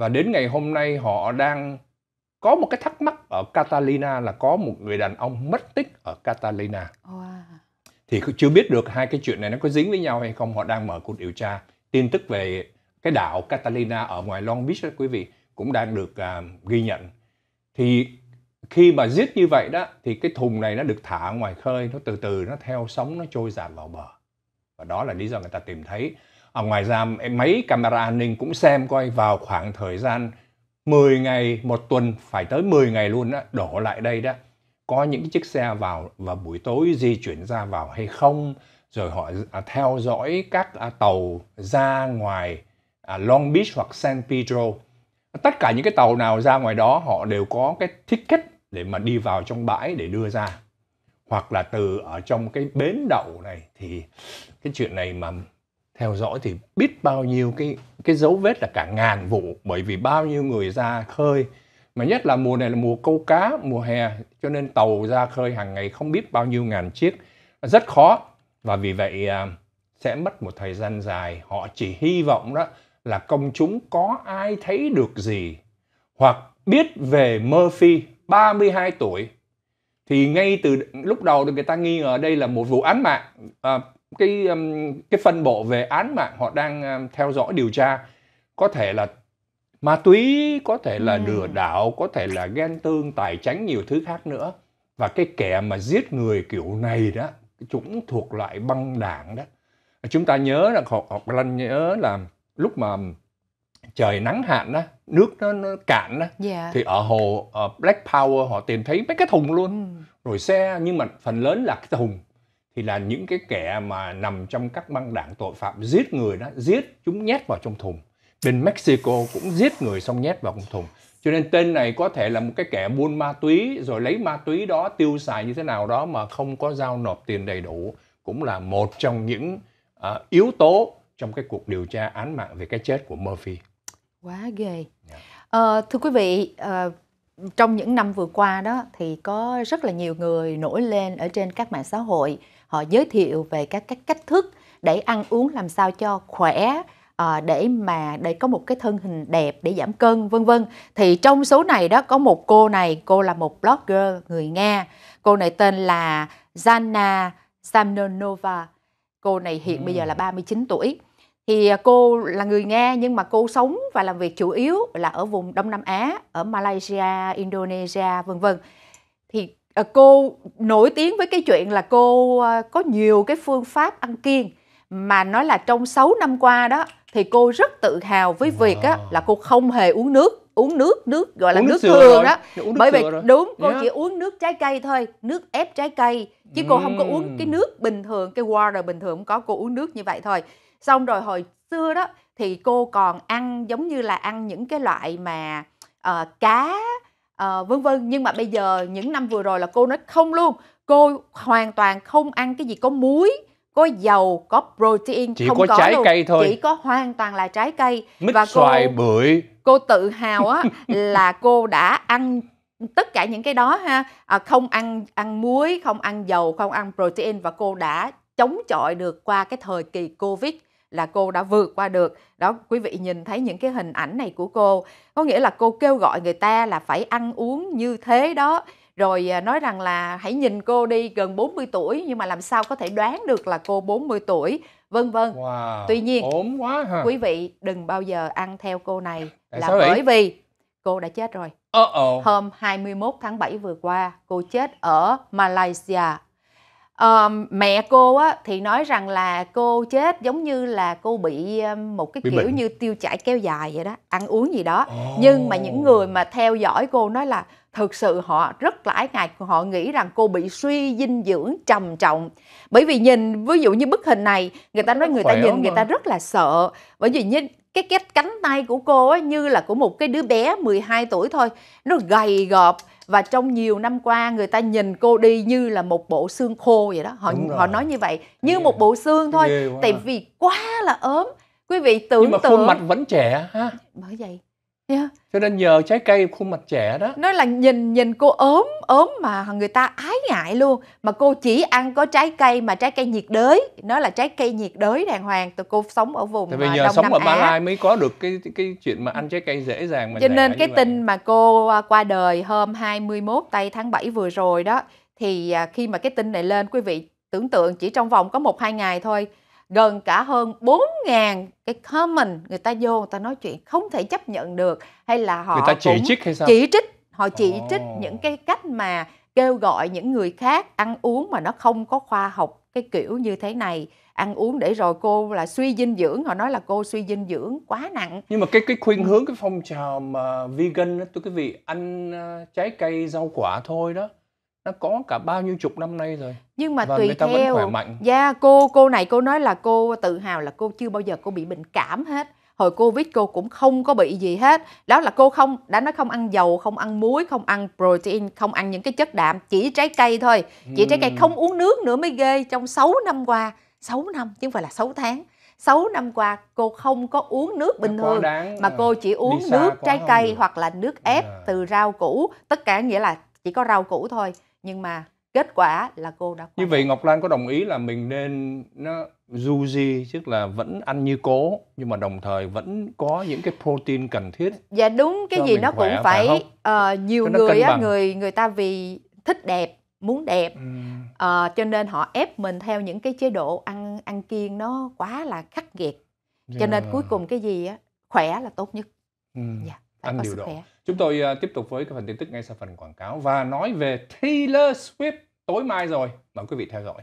và đến ngày hôm nay họ đang có một cái thắc mắc ở Catalina là có một người đàn ông mất tích ở Catalina. Wow. Thì chưa biết được hai cái chuyện này nó có dính với nhau hay không. Họ đang mở cuộc điều tra. Tin tức về cái đảo Catalina ở ngoài Long Beach đó quý vị cũng đang được uh, ghi nhận. Thì khi mà giết như vậy đó thì cái thùng này nó được thả ngoài khơi nó từ từ nó theo sóng nó trôi dạt vào bờ và đó là lý do người ta tìm thấy ở à, ngoài ra mấy camera an ninh cũng xem coi vào khoảng thời gian 10 ngày một tuần phải tới 10 ngày luôn đó đổ lại đây đó có những chiếc xe vào và buổi tối di chuyển ra vào hay không rồi họ à, theo dõi các à, tàu ra ngoài à, Long Beach hoặc San Pedro tất cả những cái tàu nào ra ngoài đó họ đều có cái ticket để mà đi vào trong bãi để đưa ra hoặc là từ ở trong cái bến đậu này thì cái chuyện này mà theo dõi thì biết bao nhiêu cái cái dấu vết là cả ngàn vụ bởi vì bao nhiêu người ra khơi mà nhất là mùa này là mùa câu cá mùa hè cho nên tàu ra khơi hàng ngày không biết bao nhiêu ngàn chiếc rất khó và vì vậy à, sẽ mất một thời gian dài họ chỉ hy vọng đó là công chúng có ai thấy được gì hoặc biết về Murphy 32 tuổi thì ngay từ lúc đầu thì người ta nghi ngờ đây là một vụ án mạng à, cái um, cái phân bộ về án mạng họ đang um, theo dõi điều tra có thể là ma túy có thể là ừ. lừa đảo có thể là ghen tương tài chính nhiều thứ khác nữa và cái kẻ mà giết người kiểu này đó chúng thuộc loại băng đảng đó chúng ta nhớ là họ họ lanh nhớ là lúc mà trời nắng hạn đó nước nó, nó cạn đó yeah. Dạ. thì ở hồ ở Black Power họ tìm thấy mấy cái thùng luôn ừ. rồi xe nhưng mà phần lớn là cái thùng thì là những cái kẻ mà nằm trong các băng đảng tội phạm giết người đó giết chúng nhét vào trong thùng bên Mexico cũng giết người xong nhét vào trong thùng cho nên tên này có thể là một cái kẻ buôn ma túy rồi lấy ma túy đó tiêu xài như thế nào đó mà không có giao nộp tiền đầy đủ cũng là một trong những uh, yếu tố trong cái cuộc điều tra án mạng về cái chết của Murphy quá ghê yeah. Ờ, à, thưa quý vị à, trong những năm vừa qua đó thì có rất là nhiều người nổi lên ở trên các mạng xã hội họ giới thiệu về các các cách thức để ăn uống làm sao cho khỏe à, để mà để có một cái thân hình đẹp để giảm cân vân vân thì trong số này đó có một cô này cô là một blogger người nga cô này tên là Zana Samnonova cô này hiện ừ. bây giờ là 39 tuổi thì ờ, cô là người Nga nhưng mà cô sống và làm việc chủ yếu là ở vùng Đông Nam Á, ở Malaysia, Indonesia vân vân. À, cô nổi tiếng với cái chuyện là cô à, có nhiều cái phương pháp ăn kiêng mà nói là trong 6 năm qua đó thì cô rất tự hào với việc á là cô không hề uống nước uống nước nước gọi là uống nước, nước thường đó dạ, uống bởi vì đúng cô yeah. chỉ uống nước trái cây thôi nước ép trái cây chứ cô mm. không có uống mm. cái nước bình thường cái water bình thường không có cô uống nước như vậy thôi xong rồi hồi xưa đó thì cô còn ăn giống như là ăn những cái loại mà uh, cá uh, vân vân nhưng mà bây giờ những năm vừa rồi là cô nói không luôn cô hoàn toàn không ăn cái gì có muối có dầu có protein chỉ không có, có trái luôn. cây thôi chỉ có hoàn toàn là trái cây Mít và cô bưởi cô tự hào á là cô đã ăn tất cả những cái đó ha à, không ăn ăn muối không ăn dầu không ăn protein và cô đã chống chọi được qua cái thời kỳ covid là cô đã vượt qua được đó quý vị nhìn thấy những cái hình ảnh này của cô có nghĩa là cô kêu gọi người ta là phải ăn uống như thế đó rồi à, nói rằng là hãy nhìn cô đi gần 40 tuổi nhưng mà làm sao có thể đoán được là cô 40 tuổi vân vân wow, tuy nhiên ổn quá ha. quý vị đừng bao giờ ăn theo cô này Tại là bởi vì cô đã chết rồi Uh-oh. Hôm 21 tháng 7 vừa qua, cô chết ở Malaysia um, mẹ cô á thì nói rằng là cô chết giống như là cô bị um, một cái bị kiểu bệnh. như tiêu chảy kéo dài vậy đó ăn uống gì đó oh. nhưng mà những người mà theo dõi cô nói là thực sự họ rất lãi ái ngại họ nghĩ rằng cô bị suy dinh dưỡng trầm trọng bởi vì nhìn ví dụ như bức hình này người ta nói người ta nhìn người ta rất là sợ bởi vì như cái cái cánh tay của cô ấy như là của một cái đứa bé 12 tuổi thôi nó gầy gọp và trong nhiều năm qua người ta nhìn cô đi như là một bộ xương khô vậy đó họ họ nói như vậy như Ghê. một bộ xương thôi tại à. vì quá là ốm quý vị tưởng nhưng mà tượng... khuôn mặt vẫn trẻ ha bởi vậy Yeah. Cho nên nhờ trái cây khuôn mặt trẻ đó. Nó là nhìn nhìn cô ốm ốm mà người ta ái ngại luôn mà cô chỉ ăn có trái cây mà trái cây nhiệt đới, nó là trái cây nhiệt đới đàng hoàng. từ cô sống ở vùng Tại vì à, nhờ Đông sống ở Á. Malai mới có được cái cái chuyện mà ăn trái cây dễ dàng mà Cho nên cái tin mà cô à, qua đời hôm 21 tây tháng 7 vừa rồi đó thì à, khi mà cái tin này lên quý vị tưởng tượng chỉ trong vòng có một hai ngày thôi gần cả hơn 4.000 cái comment người ta vô người ta nói chuyện không thể chấp nhận được hay là họ người ta chỉ trích hay sao chỉ trích họ chỉ oh. trích những cái cách mà kêu gọi những người khác ăn uống mà nó không có khoa học cái kiểu như thế này ăn uống để rồi cô là suy dinh dưỡng họ nói là cô suy dinh dưỡng quá nặng nhưng mà cái cái khuyên hướng cái phong trào mà vegan đó tôi quý vị ăn à, trái cây rau quả thôi đó nó có cả bao nhiêu chục năm nay rồi nhưng mà và tùy người ta theo vẫn khỏe mạnh. yeah, dạ, cô cô này cô nói là cô tự hào là cô chưa bao giờ cô bị bệnh cảm hết hồi covid cô cũng không có bị gì hết đó là cô không đã nói không ăn dầu không ăn muối không ăn protein không ăn những cái chất đạm chỉ trái cây thôi chỉ trái cây ừ. không uống nước nữa mới ghê trong 6 năm qua 6 năm chứ không phải là 6 tháng 6 năm qua cô không có uống nước dạ, bình thường mà cô chỉ uống nước trái cây được. hoặc là nước ép à. từ rau củ tất cả nghĩa là chỉ có rau củ thôi nhưng mà kết quả là cô đã như vậy Ngọc Lan có đồng ý là mình nên nó du di tức là vẫn ăn như cố nhưng mà đồng thời vẫn có những cái protein cần thiết dạ đúng cái gì nó cũng phải, phải uh, ờ, nhiều người á, người người ta vì thích đẹp muốn đẹp uh, cho nên họ ép mình theo những cái chế độ ăn ăn kiêng nó quá là khắc nghiệt cho yeah. Dạ. nên cuối cùng cái gì á khỏe là tốt nhất ừ. yeah, dạ, phải ăn có điều sức độ khỏe. Chúng tôi uh, tiếp tục với cái phần tin tức ngay sau phần quảng cáo và nói về Taylor Swift tối mai rồi. Mời quý vị theo dõi.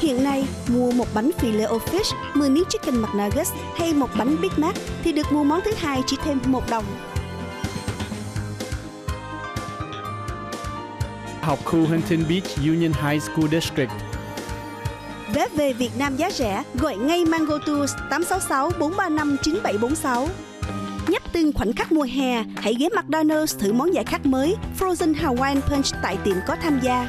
Hiện nay, mua một bánh filet o fish, 10 miếng chicken McNuggets hay một bánh Big Mac thì được mua món thứ hai chỉ thêm 1 đồng. Học khu Huntington Beach Union High School District. Vé về Việt Nam giá rẻ, gọi ngay Mango Tours 866 435 9746. Nhấp từng khoảnh khắc mùa hè, hãy ghé McDonald's thử món giải khát mới Frozen Hawaiian Punch tại tiệm có tham gia.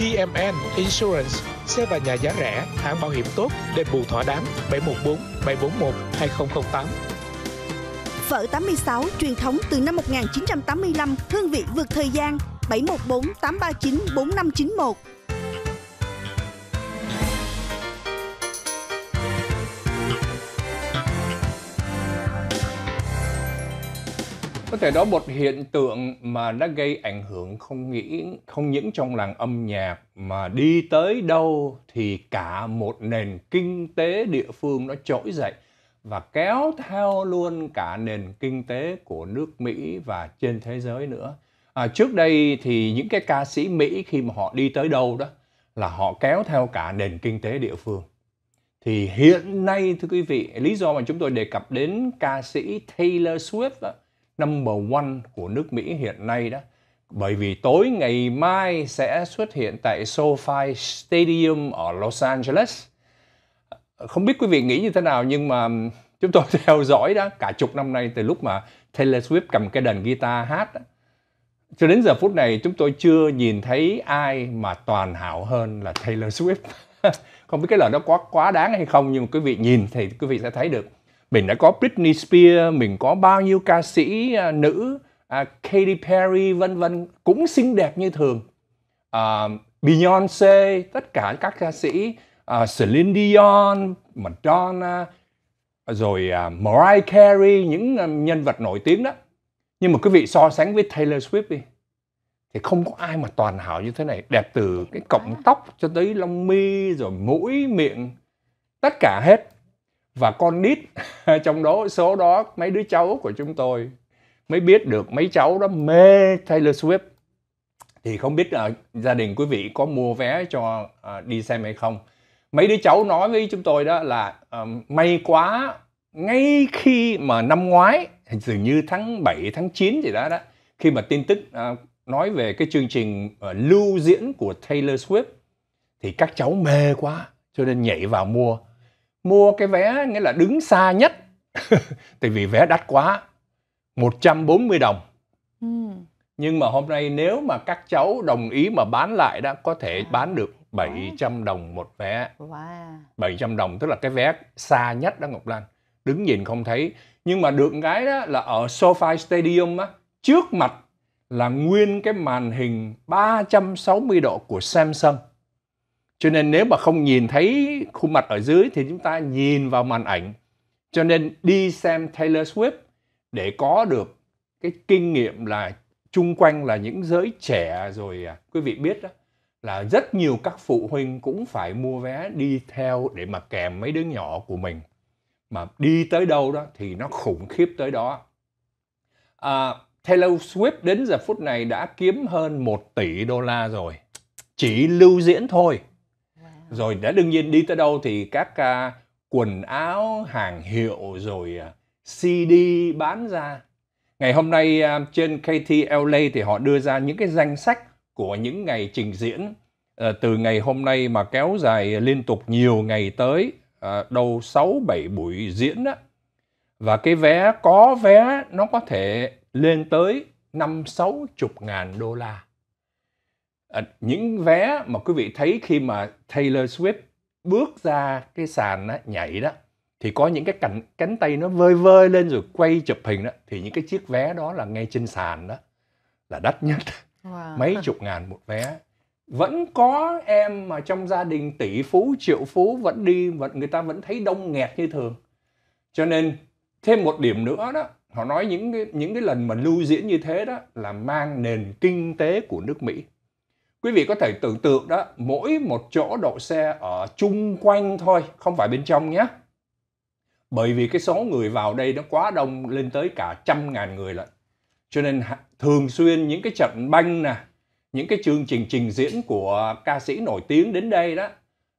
Tmn Insurance, xe và nhà giá rẻ, hãng bảo hiểm tốt, đền bù thỏa đáng 714 741 2008. Phở 86 truyền thống từ năm 1985, hương vị vượt thời gian 714 839 4591 có thể đó một hiện tượng mà nó gây ảnh hưởng không nghĩ không những trong làng âm nhạc mà đi tới đâu thì cả một nền kinh tế địa phương nó trỗi dậy và kéo theo luôn cả nền kinh tế của nước Mỹ và trên thế giới nữa. À, trước đây thì những cái ca sĩ Mỹ khi mà họ đi tới đâu đó là họ kéo theo cả nền kinh tế địa phương. Thì hiện nay thưa quý vị, lý do mà chúng tôi đề cập đến ca sĩ Taylor Swift đó, number one của nước Mỹ hiện nay đó. Bởi vì tối ngày mai sẽ xuất hiện tại SoFi Stadium ở Los Angeles. Không biết quý vị nghĩ như thế nào nhưng mà chúng tôi *laughs* theo dõi đó cả chục năm nay từ lúc mà Taylor Swift cầm cái đàn guitar hát đó. cho đến giờ phút này chúng tôi chưa nhìn thấy ai mà toàn hảo hơn là Taylor Swift. *laughs* không biết cái lời đó quá quá đáng hay không nhưng mà quý vị nhìn thì quý vị sẽ thấy được mình đã có Britney Spears mình có bao nhiêu ca sĩ à, nữ à, Katy Perry vân vân cũng xinh đẹp như thường à, Beyonce tất cả các ca sĩ à, Celine Dion Madonna rồi à, Mariah Carey những à, nhân vật nổi tiếng đó nhưng mà quý vị so sánh với Taylor Swift đi thì không có ai mà toàn hảo như thế này đẹp từ cái cọng tóc cho tới lông mi rồi mũi miệng tất cả hết và con nít *laughs* trong đó số đó mấy đứa cháu của chúng tôi mới biết được mấy cháu đó mê Taylor Swift thì không biết là gia đình quý vị có mua vé cho uh, đi xem hay không mấy đứa cháu nói với chúng tôi đó là uh, may quá ngay khi mà năm ngoái dường như tháng 7 tháng 9 gì đó đó khi mà tin tức uh, nói về cái chương trình uh, lưu diễn của Taylor Swift thì các cháu mê quá cho nên nhảy vào mua mua cái vé nghĩa là đứng xa nhất *laughs* tại vì vé đắt quá 140 đồng ừ. nhưng mà hôm nay nếu mà các cháu đồng ý mà bán lại đã có thể à. bán được 700 đồng một vé wow. 700 đồng tức là cái vé xa nhất đó Ngọc Lan đứng nhìn không thấy nhưng mà được cái đó là ở SoFi Stadium á trước mặt là nguyên cái màn hình 360 độ của Samsung cho nên nếu mà không nhìn thấy khuôn mặt ở dưới thì chúng ta nhìn vào màn ảnh. Cho nên đi xem Taylor Swift để có được cái kinh nghiệm là chung quanh là những giới trẻ rồi à, quý vị biết đó là rất nhiều các phụ huynh cũng phải mua vé đi theo để mà kèm mấy đứa nhỏ của mình mà đi tới đâu đó thì nó khủng khiếp tới đó à, Taylor Swift đến giờ phút này đã kiếm hơn 1 tỷ đô la rồi chỉ lưu diễn thôi rồi đã đương nhiên đi tới đâu thì các à, quần áo hàng hiệu rồi à, CD bán ra ngày hôm nay à, trên KTLA thì họ đưa ra những cái danh sách của những ngày trình diễn à, từ ngày hôm nay mà kéo dài liên tục nhiều ngày tới à, đâu 6 7 buổi diễn đó. Và cái vé có vé nó có thể lên tới năm sáu chục ngàn đô la à, những vé mà quý vị thấy khi mà Taylor Swift bước ra cái sàn đó, nhảy đó thì có những cái cánh cánh tay nó vơi vơi lên rồi quay chụp hình đó thì những cái chiếc vé đó là ngay trên sàn đó là đắt nhất wow. mấy chục ngàn một vé vẫn có em mà trong gia đình tỷ phú triệu phú vẫn đi vẫn người ta vẫn thấy đông nghẹt như thường cho nên thêm một điểm nữa đó họ nói những cái, những cái lần mà lưu diễn như thế đó là mang nền kinh tế của nước Mỹ Quý vị có thể tưởng tượng đó, mỗi một chỗ đậu xe ở chung quanh thôi, không phải bên trong nhé. Bởi vì cái số người vào đây nó quá đông lên tới cả trăm ngàn người lận. Cho nên thường xuyên những cái trận banh nè, những cái chương trình trình diễn của ca sĩ nổi tiếng đến đây đó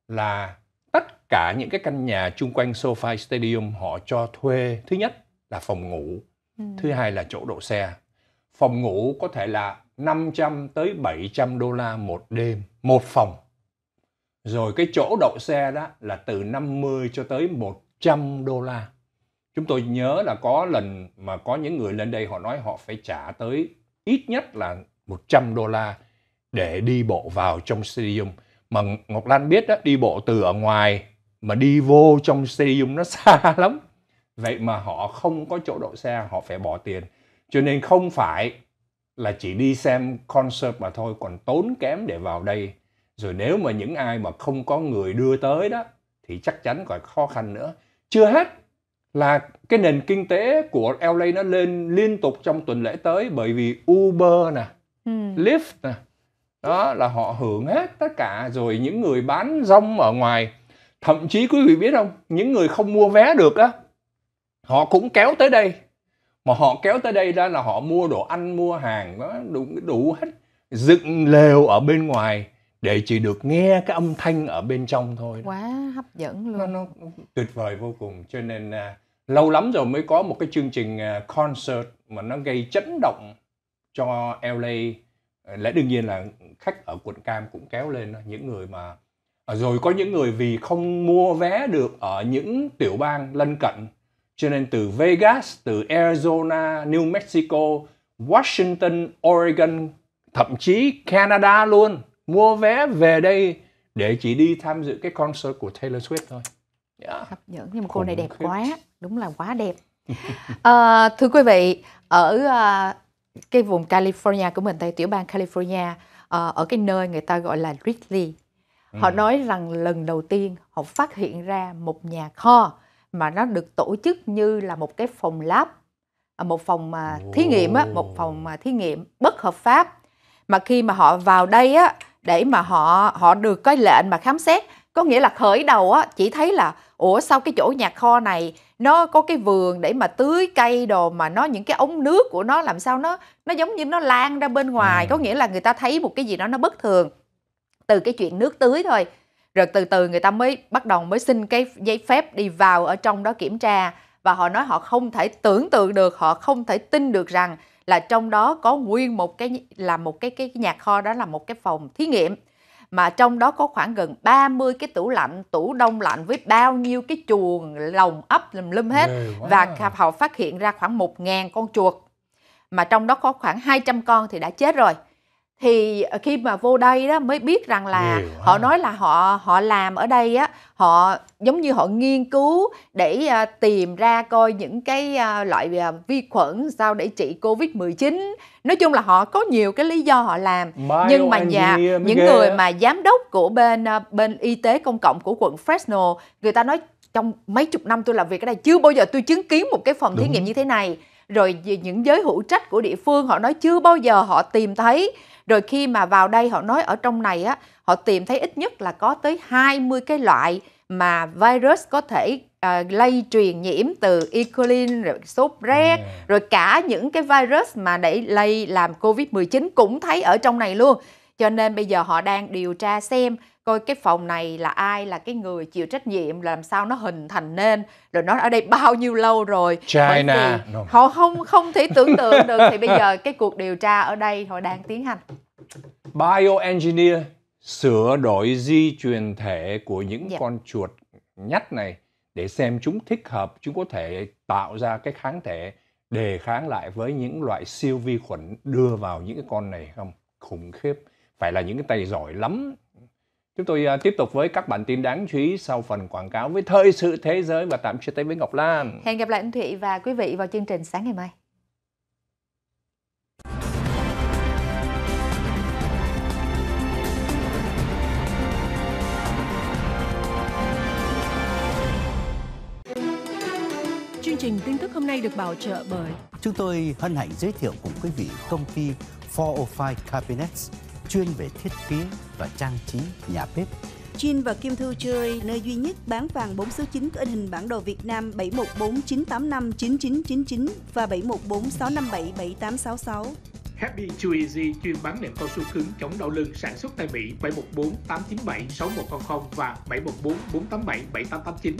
là tất cả những cái căn nhà chung quanh SoFi Stadium họ cho thuê thứ nhất là phòng ngủ, ừ. thứ hai là chỗ đậu xe. Phòng ngủ có thể là 500 tới 700 đô la một đêm, một phòng. Rồi cái chỗ đậu xe đó là từ 50 cho tới 100 đô la. Chúng tôi nhớ là có lần mà có những người lên đây họ nói họ phải trả tới ít nhất là 100 đô la để đi bộ vào trong stadium. Mà Ngọc Lan biết đó, đi bộ từ ở ngoài mà đi vô trong stadium nó *laughs* xa lắm. Vậy mà họ không có chỗ đậu xe, họ phải bỏ tiền. Cho nên không phải là chỉ đi xem concert mà thôi còn tốn kém để vào đây rồi nếu mà những ai mà không có người đưa tới đó thì chắc chắn còn khó khăn nữa chưa hết là cái nền kinh tế của LA nó lên liên tục trong tuần lễ tới bởi vì Uber nè, ừ. Lyft nè, đó là họ hưởng hết tất cả rồi những người bán rong ở ngoài thậm chí quý vị biết không những người không mua vé được á họ cũng kéo tới đây mà họ kéo tới đây ra là họ mua đồ ăn mua hàng nó đủ đủ hết dựng lều ở bên ngoài để chỉ được nghe cái âm thanh ở bên trong thôi quá hấp dẫn luôn nó, nó tuyệt vời vô cùng cho nên à, lâu lắm rồi mới có một cái chương trình à, concert mà nó gây chấn động cho LA lẽ đương nhiên là khách ở quận cam cũng kéo lên những người mà à, rồi có những người vì không mua vé được ở những tiểu bang lân cận cho nên từ Vegas, từ Arizona, New Mexico, Washington, Oregon, thậm chí Canada luôn mua vé về đây để chỉ đi tham dự cái concert của Taylor Swift thôi. Yeah. Dạ. Dạ. Hấp dẫn nhưng mà cô Khủng này đẹp khiếp. quá, đúng là quá đẹp. à, *laughs* thưa quý vị, ở uh, cái vùng California của mình, tại tiểu bang California, uh, ở cái nơi người ta gọi là Ridley, họ ừ. nói rằng lần đầu tiên họ phát hiện ra một nhà kho mà nó được tổ chức như là một cái phòng lab à, một phòng mà thí nghiệm á, một phòng mà thí nghiệm bất hợp pháp mà khi mà họ vào đây á để mà họ họ được cái lệnh mà khám xét có nghĩa là khởi đầu á chỉ thấy là ủa sao cái chỗ nhà kho này nó có cái vườn để mà tưới cây đồ mà nó những cái ống nước của nó làm sao nó nó giống như nó lan ra bên ngoài ừ. có nghĩa là người ta thấy một cái gì đó nó bất thường từ cái chuyện nước tưới thôi rồi từ từ người ta mới bắt đầu mới xin cái giấy phép đi vào ở trong đó kiểm tra và họ nói họ không thể tưởng tượng được họ không thể tin được rằng là trong đó có nguyên một cái là một cái cái nhà kho đó là một cái phòng thí nghiệm mà trong đó có khoảng gần 30 cái tủ lạnh, tủ đông lạnh với bao nhiêu cái chuồng lồng ấp lùm lum hết và họ phát hiện ra khoảng 1.000 con chuột mà trong đó có khoảng 200 con thì đã chết rồi thì ờ, khi mà vô đây đó mới biết rằng là họ nói là họ họ làm ở đây á họ giống như họ nghiên cứu để à, tìm ra coi những cái à, loại à, vi khuẩn sao để trị covid 19 nói chung là họ có nhiều cái lý do họ làm Bio nhưng mà nhà những người mà giám đốc của bên bên y tế công cộng của quận Fresno người ta nói trong mấy chục năm tôi làm việc ở đây chưa bao giờ tôi chứng kiến một cái phòng thí nghiệm như thế này rồi những giới hữu trách của địa phương họ nói chưa bao giờ họ tìm thấy rồi khi mà vào đây họ nói ở trong này á, họ tìm thấy ít nhất là có tới 20 cái loại mà virus có thể uh, lây truyền nhiễm từ E. coli rồi sốt rét yeah. rồi cả những cái virus mà để lây làm covid 19 cũng thấy ở trong này luôn cho nên bây giờ họ đang điều tra xem coi cái phòng này là ai là cái người chịu trách nhiệm là làm sao nó hình thành nên rồi nó ở đây bao nhiêu lâu rồi China thì họ không không thể tưởng tượng được thì bây giờ cái cuộc điều tra ở đây họ đang tiến hành bioengineer sửa đổi di truyền thể của những dạ. con chuột nhắt này để xem chúng thích hợp chúng có thể tạo ra cái kháng thể đề kháng lại với những loại siêu vi khuẩn đưa vào những cái con này không khủng khiếp phải là những cái tay giỏi lắm Chúng tôi à, tiếp tục với các bản tin đáng chú ý sau phần quảng cáo với thời sự thế giới và tạm chia tay với Ngọc Lan. Hẹn gặp lại anh Thụy và quý vị vào chương trình sáng ngày mai. Chương trình tin tức hôm nay được bảo trợ bởi Chúng tôi hân hạnh giới thiệu cùng quý vị công ty 405 Cabinets chuyên về thiết kế và trang trí nhà bếp. Chin và Kim Thư chơi nơi duy nhất bán vàng 4 số 9 có in hình bản đồ Việt Nam 7149859999 và 7146577866. Happy Too Easy chuyên bán nệm cao su cứng chống đau lưng sản xuất tại Mỹ 714 897 6100 và 714 487 7889.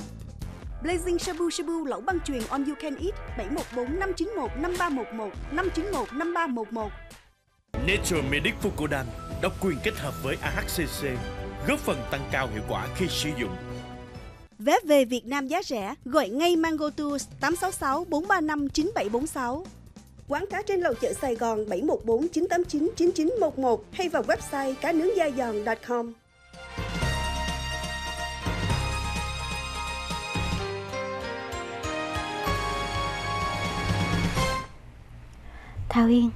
Blazing Shabu Shabu lẩu băng chuyền on you can eat 714 591 5311 591 5311 Nature Medic Fucodan độc quyền kết hợp với AHCC, góp phần tăng cao hiệu quả khi sử dụng. Vé về Việt Nam giá rẻ, gọi ngay Mango Tours 866 435 9746. Quán cá trên lầu chợ Sài Gòn 714 989 9911 hay vào website cá nướng da giòn.com. Thao Yên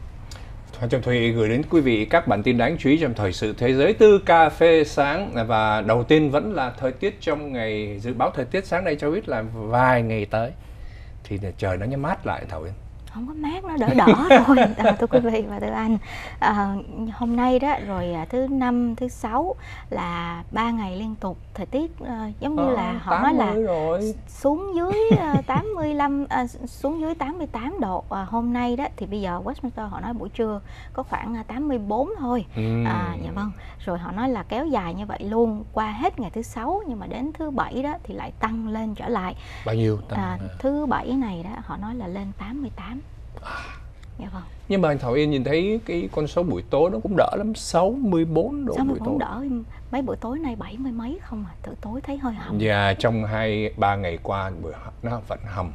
Trọng thủy gửi đến quý vị các bản tin đáng chú ý trong thời sự thế giới tư cà phê sáng và đầu tiên vẫn là thời tiết trong ngày dự báo thời tiết sáng nay cho biết là vài ngày tới thì trời nó nhắm mát lại Thảo Yên không có mát nó đỡ đỏ *laughs* thôi à, thưa quý vị và thưa anh à, hôm nay đó rồi à, thứ năm thứ sáu là ba ngày liên tục thời tiết à, giống như à, là ờ, họ nói là rồi. xuống dưới ờ, à, 85 à, xuống dưới 88 độ à, hôm nay đó thì bây giờ Westminster họ nói buổi trưa có khoảng 84 à, thôi ừ. à, dạ vâng rồi họ nói là kéo dài như vậy luôn qua hết ngày thứ sáu nhưng mà đến thứ bảy đó thì lại tăng lên trở lại bao nhiêu à, tăng à, thứ bảy này đó họ nói là lên 88 Dạ vâng. Nhưng mà Thảo Yên nhìn thấy cái con số buổi tối nó cũng đỡ lắm, 64 độ 64 buổi tối. đỡ, mấy buổi tối nay 70 mấy không à, từ tối thấy hơi hầm. Dạ, trong 2 3 ngày qua nó vẫn hầm.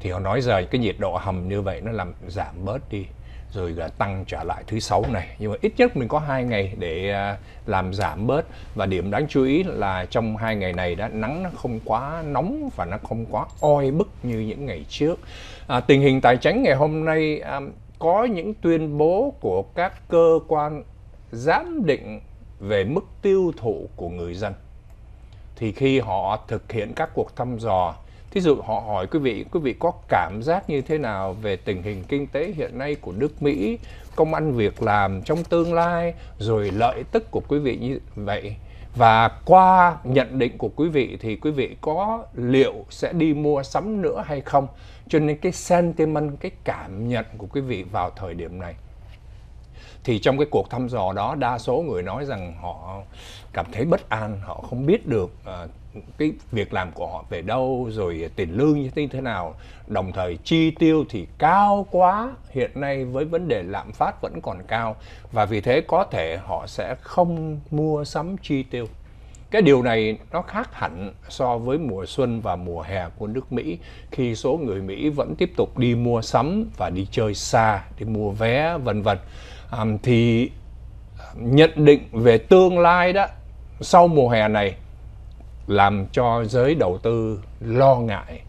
Thì họ nói giờ cái nhiệt độ hầm như vậy nó làm giảm bớt đi rồi là tăng trở lại thứ sáu này nhưng mà ít nhất mình có hai ngày để à, làm giảm bớt và điểm đáng chú ý là trong hai ngày này đã nắng nó không quá nóng và nó không quá oi bức như những ngày trước À, tình hình tài chính ngày hôm nay à, có những tuyên bố của các cơ quan giám định về mức tiêu thụ của người dân. Thì khi họ thực hiện các cuộc thăm dò, thí dụ họ hỏi quý vị, quý vị có cảm giác như thế nào về tình hình kinh tế hiện nay của nước Mỹ, công ăn việc làm trong tương lai, rồi lợi tức của quý vị như vậy và qua nhận định của quý vị thì quý vị có liệu sẽ đi mua sắm nữa hay không cho nên cái sentiment cái cảm nhận của quý vị vào thời điểm này thì trong cái cuộc thăm dò đó đa số người nói rằng họ cảm thấy bất an họ không biết được uh, cái việc làm của họ về đâu rồi tiền lương như thế nào đồng thời chi tiêu thì cao quá hiện nay với vấn đề lạm phát vẫn còn cao và vì thế có thể họ sẽ không mua sắm chi tiêu cái điều này nó khác hẳn so với mùa xuân và mùa hè của nước Mỹ khi số người Mỹ vẫn tiếp tục đi mua sắm và đi chơi xa, đi mua vé vân vân um, thì nhận định về tương lai đó sau mùa hè này làm cho giới đầu tư lo ngại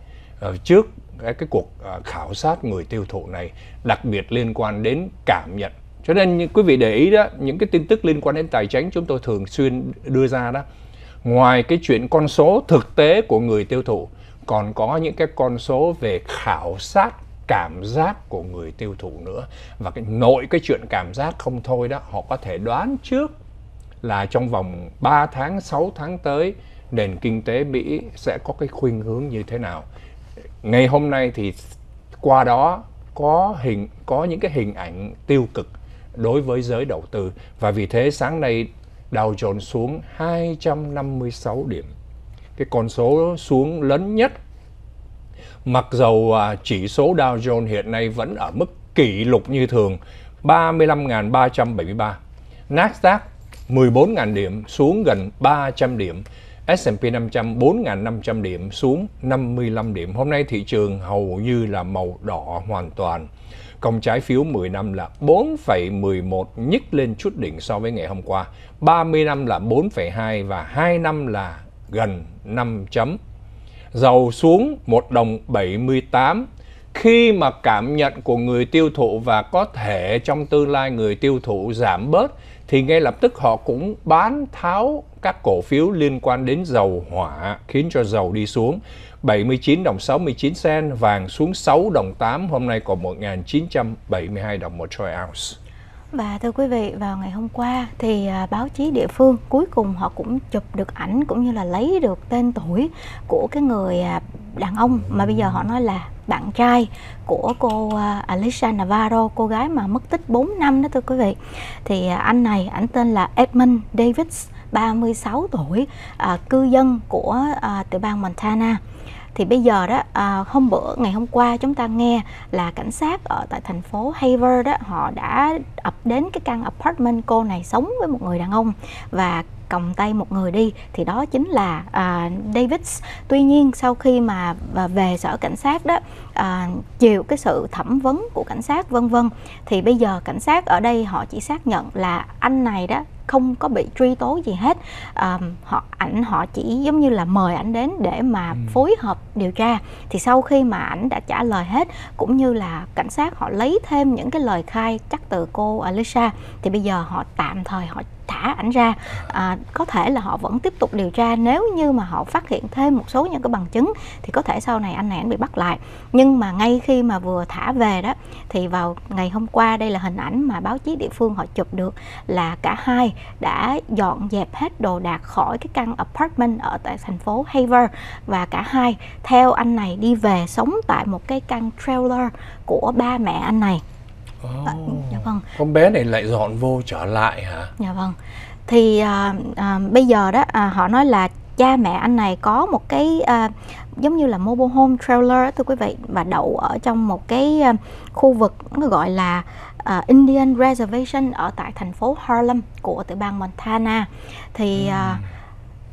uh, trước cái, cái cuộc uh, khảo sát người tiêu thụ này đặc biệt liên quan đến cảm nhận cho nên quý vị để ý đó những cái tin tức liên quan đến tài chính chúng tôi thường xuyên đưa ra đó ngoài cái chuyện con số thực tế của người tiêu thụ còn có những cái con số về khảo sát cảm giác của người tiêu thụ nữa và cái nội cái chuyện cảm giác không thôi đó họ có thể đoán trước là trong vòng 3 tháng 6 tháng tới nền kinh tế Mỹ sẽ có cái khuynh hướng như thế nào ngày hôm nay thì qua đó có hình có những cái hình ảnh tiêu cực đối với giới đầu tư và vì thế sáng nay Dow Jones xuống 256 điểm cái con số xuống lớn nhất Mặc dầu à, chỉ số Dow Jones hiện nay vẫn ở mức kỷ lục như thường 35.373. Nasdaq 14.000 điểm xuống gần 300 điểm. S&P 500 4.500 điểm xuống 55 điểm. Hôm nay thị trường hầu như là màu đỏ hoàn toàn. Công trái phiếu 10 năm là 4,11 nhích lên chút đỉnh so với ngày hôm qua. 30 năm là 4,2 và 2 năm là gần 5 chấm dầu xuống 1 đồng 78 khi mà cảm nhận của người tiêu thụ và có thể trong tương lai người tiêu thụ giảm bớt thì ngay lập tức họ cũng bán tháo các cổ phiếu liên quan đến dầu hỏa khiến cho dầu đi xuống 79 đồng 69 sen, vàng xuống 6 đồng 8, hôm nay còn 1.972 đồng một troy ounce. Và dạ, thưa quý vị, vào ngày hôm qua thì à, báo chí địa phương cuối cùng họ cũng chụp được ảnh cũng như là lấy được tên tuổi của cái người à, đàn ông mà bây giờ họ nói là bạn trai của cô à, Alicia Navarro, cô gái mà mất tích 4 năm đó thưa quý vị. Thì anh này, ảnh tên là Edmund Davis, 36 tuổi, cư dân của à, tiểu bang Montana thì bây giờ đó à, hôm bữa ngày hôm qua chúng ta nghe là cảnh sát ở tại thành phố Haver đó họ đã ập đến cái căn apartment cô này sống với một người đàn ông và còng tay một người đi thì đó chính là uh, à, Davis. Tuy nhiên sau khi mà à, về sở cảnh sát đó à, chịu cái sự thẩm vấn của cảnh sát vân vân thì bây giờ cảnh sát ở đây họ chỉ xác nhận là anh này đó không có bị truy tố gì hết à, họ ảnh họ chỉ giống như là mời ảnh đến để mà ừ. phối hợp điều tra thì sau khi mà ảnh đã trả lời hết cũng như là cảnh sát họ lấy thêm những cái lời khai chắc từ cô Alisa thì bây giờ họ tạm thời họ thả ảnh ra à, có thể là họ vẫn tiếp tục điều tra nếu như mà họ phát hiện thêm một số những cái bằng chứng thì có thể sau này anh này ảnh bị bắt lại nhưng nhưng mà ngay khi mà vừa thả về đó thì vào ngày hôm qua đây là hình ảnh mà báo chí địa phương họ chụp được là cả hai đã dọn dẹp hết đồ đạc khỏi cái căn apartment ở tại thành phố Haver và cả hai theo anh này đi về sống tại một cái căn trailer của ba mẹ anh này Oh. À, dạ vâng. Con bé này lại dọn vô trở lại hả? Dạ vâng. Thì à, à, bây giờ đó à, họ nói là cha mẹ anh này có một cái à, giống như là mobile home trailer thưa quý vị và đậu ở trong một cái ờ, khu vực gọi là uh, Indian Reservation ở tại thành phố Harlem của tiểu bang Montana thì uh,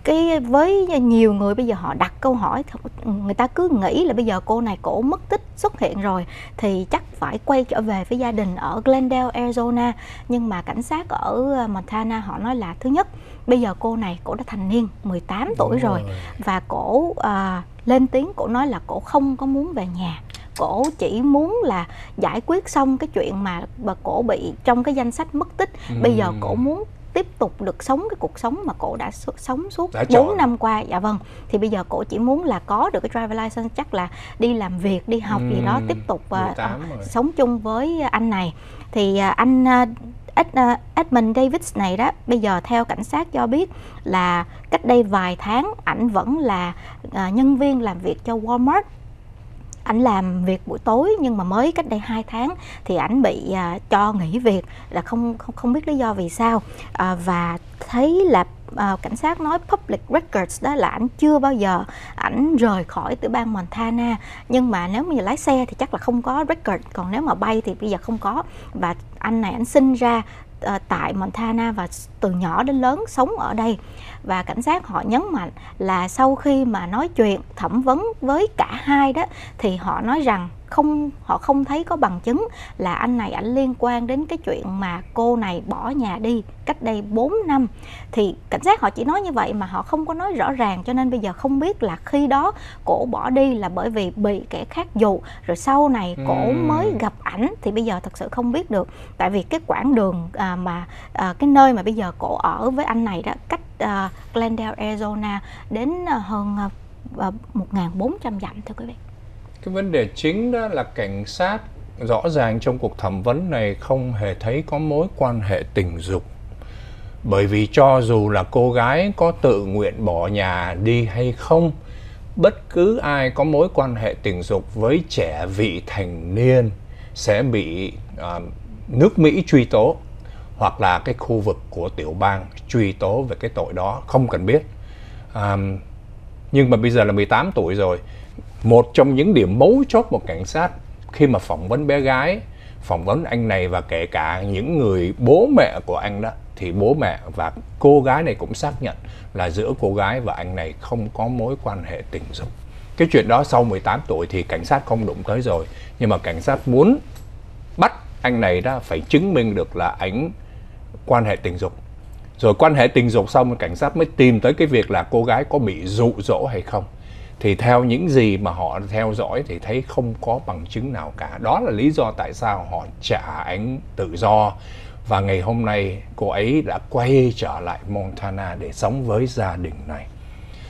cái với nhiều người bây giờ họ đặt câu hỏi người ta cứ nghĩ là bây giờ cô này cổ mất tích xuất hiện rồi thì chắc phải quay trở về với gia đình ở Glendale Arizona nhưng mà cảnh sát ở Montana họ nói là thứ nhất bây giờ cô này cổ đã thành niên 18 Đúng tuổi rồi, rồi. và cổ à, lên tiếng cổ nói là cổ không có muốn về nhà cổ chỉ muốn là giải quyết xong cái chuyện mà bà cổ bị trong cái danh sách mất tích ừ. bây giờ cổ muốn tiếp tục được sống cái cuộc sống mà cổ đã sống suốt đã 4 năm qua dạ vâng thì bây giờ cổ chỉ muốn là có được cái driver license chắc là đi làm việc đi học ừ, gì đó tiếp tục uh, uh, sống chung với anh này thì uh, anh uh, Ờ, Edmund Davis này đó bây giờ theo cảnh sát cho biết là cách đây vài tháng ảnh vẫn là ờ, nhân viên làm việc cho Walmart ảnh làm việc buổi tối nhưng mà mới cách đây 2 tháng thì ảnh bị à, cho nghỉ việc là không không không biết lý do vì sao à, và thấy là à, cảnh sát nói public records đó là ảnh chưa bao giờ ảnh rời khỏi tiểu bang Montana nhưng mà nếu mà lái xe thì chắc là không có record còn nếu mà bay thì bây giờ không có và anh này anh sinh ra à, tại Montana và từ nhỏ đến lớn sống ở đây và cảnh sát họ nhấn mạnh là sau khi mà nói chuyện thẩm vấn với cả hai đó thì họ nói rằng không họ không thấy có bằng chứng là anh này ảnh liên quan đến cái chuyện mà cô này bỏ nhà đi cách đây 4 năm thì cảnh sát họ chỉ nói như vậy mà họ không có nói rõ ràng cho nên bây giờ không biết là khi đó cổ bỏ đi là bởi vì bị kẻ khác dụ rồi sau này cổ ừ. mới gặp ảnh thì bây giờ thật sự không biết được tại vì cái quãng đường à, mà à, cái nơi mà bây giờ cổ ở với anh này đó cách à, Glendale Arizona đến à, hơn à, 1.400 à, dặm thôi quý vị cái vấn đề chính đó là cảnh sát rõ ràng trong cuộc thẩm vấn này không hề thấy có mối quan hệ tình dục bởi vì cho dù là cô gái có tự nguyện bỏ nhà đi hay không bất cứ ai có mối quan hệ tình dục với trẻ vị thành niên sẽ bị à, nước mỹ truy tố hoặc là cái khu vực của tiểu bang truy tố về cái tội đó không cần biết à, nhưng mà bây giờ là 18 tuổi rồi một trong những điểm mấu chốt một cảnh sát khi mà phỏng vấn bé gái phỏng vấn anh này và kể cả những người bố mẹ của anh đó thì bố mẹ và cô gái này cũng xác nhận là giữa cô gái và anh này không có mối quan hệ tình dục. Cái chuyện đó sau 18 tuổi thì cảnh sát không đụng tới rồi, nhưng mà cảnh sát muốn bắt anh này đó phải chứng minh được là ảnh quan hệ tình dục. Rồi quan hệ tình dục xong cảnh sát mới tìm tới cái việc là cô gái có bị dụ dỗ hay không thì theo những gì mà họ theo dõi thì thấy không có bằng chứng nào cả đó là lý do tại sao họ trả anh tự do và ngày hôm nay cô ấy đã quay trở lại Montana để sống với gia đình này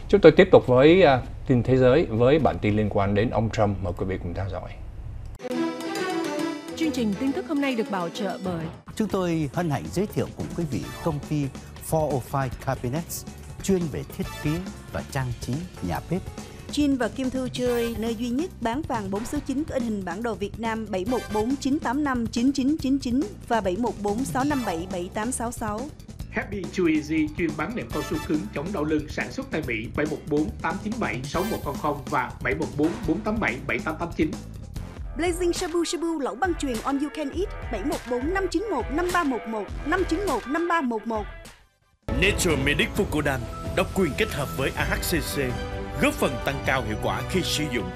chúng tôi tiếp tục với uh, tin thế giới với bản tin liên quan đến ông Trump mời quý vị cùng theo dõi chương trình tin tức hôm nay được bảo trợ bởi chúng tôi hân hạnh giới thiệu cùng quý vị công ty 405 Cabinets chuyên về thiết kế và trang trí nhà bếp Chin và Kim Thư chơi nơi duy nhất bán vàng 4 số 9 có in hình bản đồ Việt Nam 7149859999 và 7146577866. Happy Too Easy chuyên bán nệm cao su cứng chống đau lưng sản xuất tại Mỹ 714 897 6100 và 714 487 7889. Blazing Shabu Shabu lẩu băng truyền on you can eat 714 591 5311 591 5311. Nature Medic Fucodan độc quyền kết hợp với AHCC góp phần tăng cao hiệu quả khi sử dụng.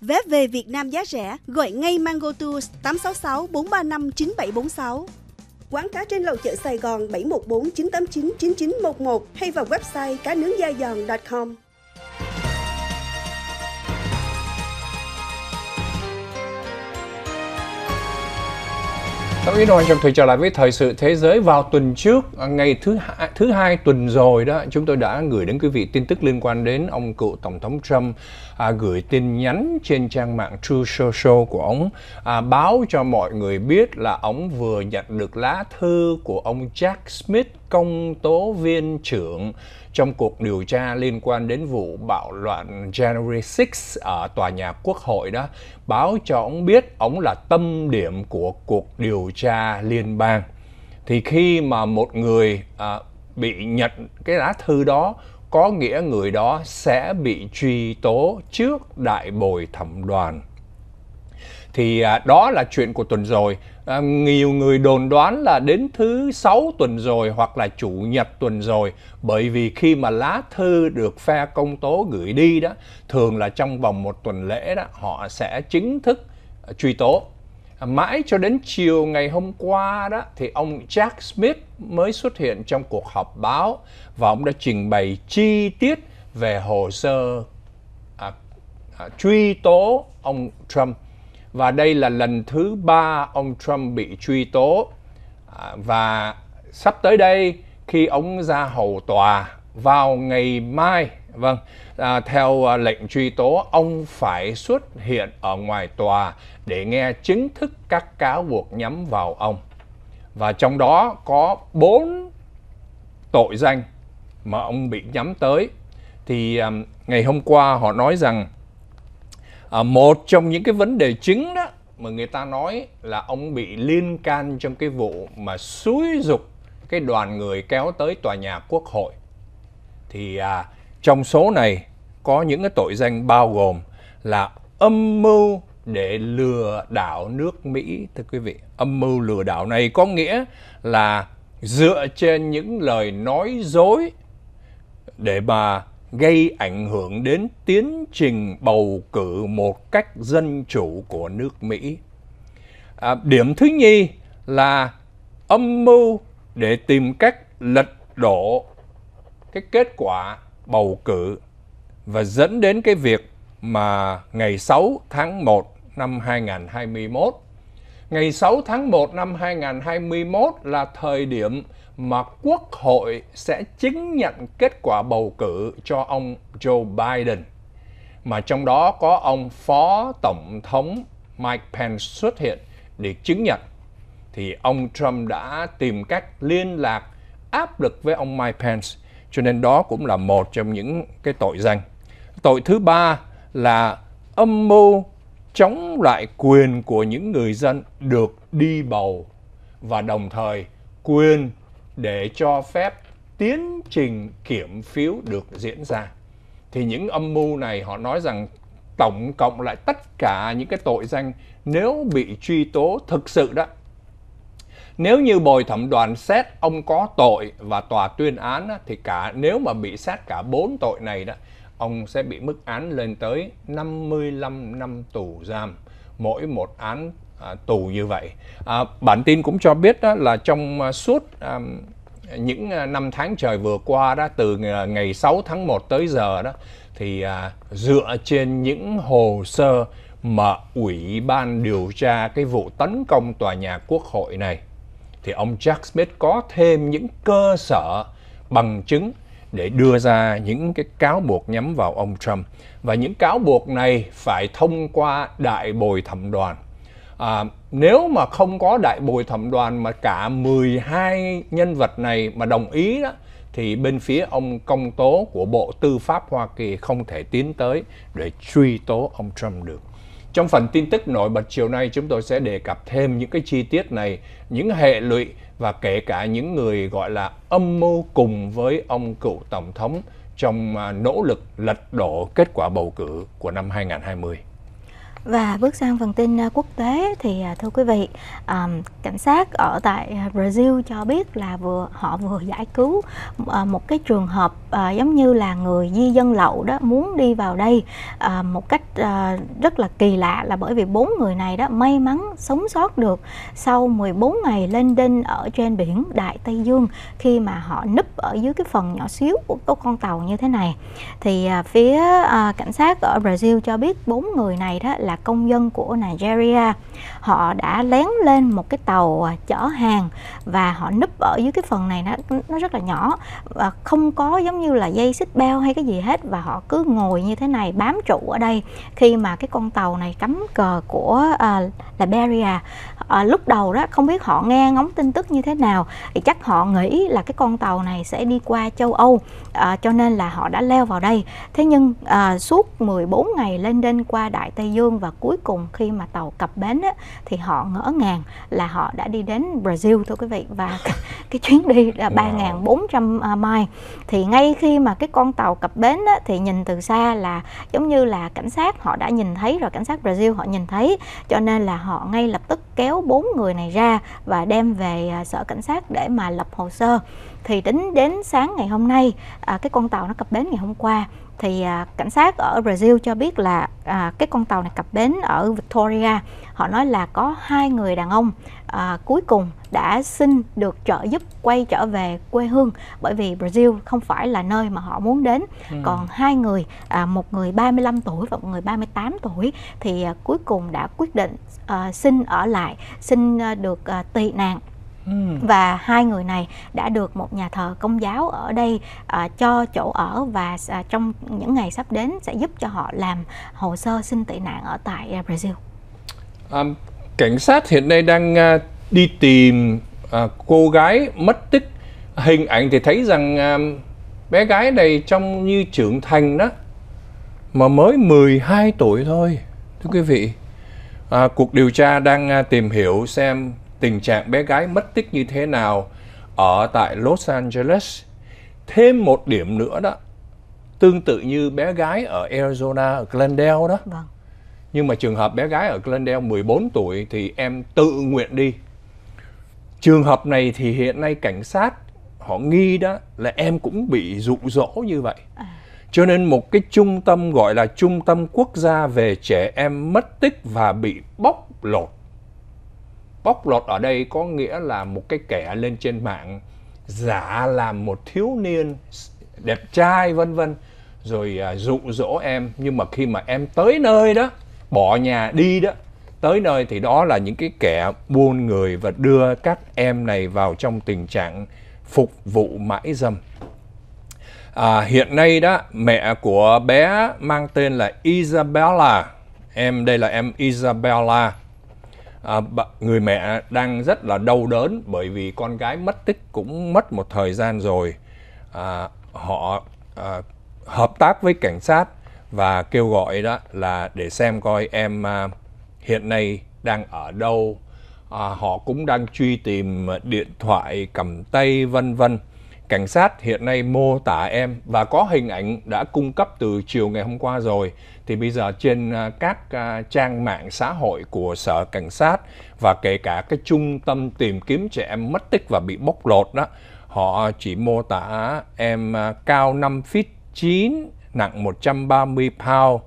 Vé về Việt Nam giá rẻ, gọi ngay Mango Tours 866 435 9746. Quán cá trên lầu chợ Sài Gòn 714 989 9911 hay vào website cá nướng da giòn.com. Tâm Yến Hoàng Trọng Thủy trở lại với thời sự thế giới vào tuần trước, ngày thứ hai, thứ hai tuần rồi đó, chúng tôi đã gửi đến quý vị tin tức liên quan đến ông cựu Tổng thống Trump à, gửi tin nhắn trên trang mạng True Social của ông à, báo cho mọi người biết là ông vừa nhận được lá thư của ông Jack Smith, công tố viên trưởng trong cuộc điều tra liên quan đến vụ bạo loạn January 6 ở tòa nhà quốc hội đó, báo cho ông biết ông là tâm điểm của cuộc điều tra liên bang. Thì khi mà một người à, bị nhận cái lá thư đó, có nghĩa người đó sẽ bị truy tố trước đại bồi thẩm đoàn. Thì à, đó là chuyện của tuần rồi À, nhiều người đồn đoán là đến thứ sáu tuần rồi hoặc là chủ nhật tuần rồi bởi vì khi mà lá thư được phe công tố gửi đi đó thường là trong vòng một tuần lễ đó họ sẽ chính thức à, truy tố à, mãi cho đến chiều ngày hôm qua đó thì ông Jack Smith mới xuất hiện trong cuộc họp báo và ông đã trình bày chi tiết về hồ sơ à, à, truy tố ông Trump và đây là lần thứ ba ông Trump bị truy tố. À, và sắp tới đây khi ông ra hầu tòa vào ngày mai, vâng, à, theo à, lệnh truy tố, ông phải xuất hiện ở ngoài tòa để nghe chính thức các cáo buộc nhắm vào ông. Và trong đó có bốn tội danh mà ông bị nhắm tới thì um, ngày hôm qua họ nói rằng à, một trong những cái vấn đề chính đó mà người ta nói là ông bị liên can trong cái vụ mà xúi dục cái đoàn người kéo tới tòa nhà quốc hội thì à, trong số này có những cái tội danh bao gồm là âm mưu để lừa đảo nước Mỹ thưa quý vị âm mưu lừa đảo này có nghĩa là dựa trên những lời nói dối để mà gây ảnh hưởng đến tiến trình bầu cử một cách dân chủ của nước Mỹ. À, điểm thứ nhì là âm mưu để tìm cách lật đổ cái kết quả bầu cử và dẫn đến cái việc mà ngày 6 tháng 1 năm 2021. Ngày 6 tháng 1 năm 2021 là thời điểm mà Quốc hội sẽ chứng nhận kết quả bầu cử cho ông Joe Biden, mà trong đó có ông Phó Tổng thống Mike Pence xuất hiện để chứng nhận. Thì ông Trump đã tìm cách liên lạc áp lực với ông Mike Pence, cho nên đó cũng là một trong những cái tội danh. Tội thứ ba là âm mưu chống lại quyền của những người dân được đi bầu và đồng thời quyền để cho phép tiến trình kiểm phiếu được diễn ra thì những âm mưu này họ nói rằng tổng cộng lại tất cả những cái tội danh nếu bị truy tố thực sự đó nếu như bồi thẩm đoàn xét ông có tội và tòa tuyên án thì cả nếu mà bị xét cả bốn tội này đó ông sẽ bị mức án lên tới 55 năm tù giam mỗi một án À, tù như vậy. À, bản tin cũng cho biết đó là trong à, suốt à, những à, năm tháng trời vừa qua đó từ ngày 6 tháng 1 tới giờ đó thì à, dựa trên những hồ sơ mà ủy ban điều tra cái vụ tấn công tòa nhà quốc hội này thì ông Jack Smith có thêm những cơ sở bằng chứng để đưa ra những cái cáo buộc nhắm vào ông Trump và những cáo buộc này phải thông qua đại bồi thẩm đoàn à, nếu mà không có đại bồi thẩm đoàn mà cả 12 nhân vật này mà đồng ý đó thì bên phía ông công tố của Bộ Tư pháp Hoa Kỳ không thể tiến tới để truy tố ông Trump được. Trong phần tin tức nổi bật chiều nay chúng tôi sẽ đề cập thêm những cái chi tiết này, những hệ lụy và kể cả những người gọi là âm mưu cùng với ông cựu tổng thống trong à, nỗ lực lật đổ kết quả bầu cử của năm 2020. Và bước sang phần tin à, quốc tế thì à, thưa quý vị, um, cảnh sát ở tại à, Brazil cho biết là vừa họ vừa giải cứu ờ, một cái trường hợp uh, giống như là người di dân lậu đó muốn đi vào đây uh, một cách uh, rất là kỳ lạ là bởi vì bốn người này đó may mắn sống sót được sau 14 ngày lên đinh ở trên biển Đại Tây Dương khi mà họ núp ở dưới cái phần nhỏ xíu của con tàu như thế này. Thì uh, phía uh, cảnh sát ở Brazil cho biết bốn người này đó là công dân của Nigeria họ đã lén lên một cái tàu à, chở hàng và họ núp ở dưới cái phần này nó nó rất là nhỏ và không có giống như là dây xích bao hay cái gì hết và họ cứ ngồi như thế này bám trụ ở đây khi mà cái con tàu này cắm cờ của uh, Liberia à, lúc đầu đó không biết họ nghe ngóng tin tức như thế nào thì chắc họ nghĩ là cái con tàu này sẽ đi qua châu Âu à, cho nên là họ đã leo vào đây thế nhưng à, suốt 14 ngày lên đên qua Đại Tây Dương dân và cuối cùng khi mà tàu cập bến á, thì họ ngỡ ngàng là họ đã đi đến Brazil thôi quý vị và cái, *laughs* cái chuyến đi là 3.400 à, mai thì ngay khi mà cái con tàu cập bến á, thì nhìn từ xa là giống như là cảnh sát họ đã nhìn thấy rồi cảnh sát Brazil họ nhìn thấy cho nên là họ ngay lập tức kéo bốn người này ra và đem về à, sở cảnh sát để mà lập hồ sơ thì tính đến sáng ngày hôm nay à, cái con tàu nó cập bến ngày hôm qua thì à, cảnh sát ở Brazil cho biết là à, cái con tàu này cập bến ở Victoria họ nói là có hai người đàn ông à, cuối cùng đã xin được trợ giúp quay trở về quê hương bởi vì Brazil không phải là nơi mà họ muốn đến ừ. còn hai người à, một người 35 tuổi và một người 38 tuổi thì à, cuối cùng đã quyết định à, xin ở lại xin à, được à, tị nạn Ừ. và hai người này đã được một nhà thờ công giáo ở đây à, cho chỗ ở và à, trong những ngày sắp đến sẽ giúp cho họ làm hồ sơ xin tị nạn ở tại à, Brazil. À, cảnh sát hiện nay đang à, đi tìm à, cô gái mất tích. Hình ảnh thì thấy rằng à, bé gái này trông như trưởng thành đó mà mới 12 tuổi thôi thưa quý vị à, cuộc điều tra đang à, tìm hiểu xem tình trạng bé gái mất tích như thế nào ở tại Los Angeles. Thêm một điểm nữa đó, tương tự như bé gái ở Arizona, ở Glendale đó. Vâng. Nhưng mà trường hợp bé gái ở Glendale 14 tuổi thì em tự nguyện đi. Trường hợp này thì hiện nay cảnh sát họ nghi đó là em cũng bị dụ dỗ như vậy. À. Cho nên một cái trung tâm gọi là Trung tâm Quốc gia về trẻ em mất tích và bị bóc lột bóc lột ở đây có nghĩa là một cái kẻ lên trên mạng giả làm một thiếu niên đẹp trai vân vân rồi à, dụ dỗ em nhưng mà khi mà em tới nơi đó bỏ nhà đi đó tới nơi thì đó là những cái kẻ buôn người và đưa các em này vào trong tình trạng phục vụ mãi dâm à, hiện nay đó mẹ của bé mang tên là Isabella em đây là em Isabella à, người mẹ đang rất là đau đớn bởi vì con gái mất tích cũng mất một thời gian rồi à, họ à, hợp tác với cảnh sát và kêu gọi đó là để xem coi em à, hiện nay đang ở đâu à, họ cũng đang truy tìm điện thoại cầm tay vân vân cảnh sát hiện nay mô tả em và có hình ảnh đã cung cấp từ chiều ngày hôm qua rồi thì bây giờ trên à, các à, trang mạng xã hội của sở cảnh sát và kể cả cái trung tâm tìm kiếm trẻ em mất tích và bị bóc lột đó họ chỉ mô tả em à, cao 5 feet 9 nặng 130 pound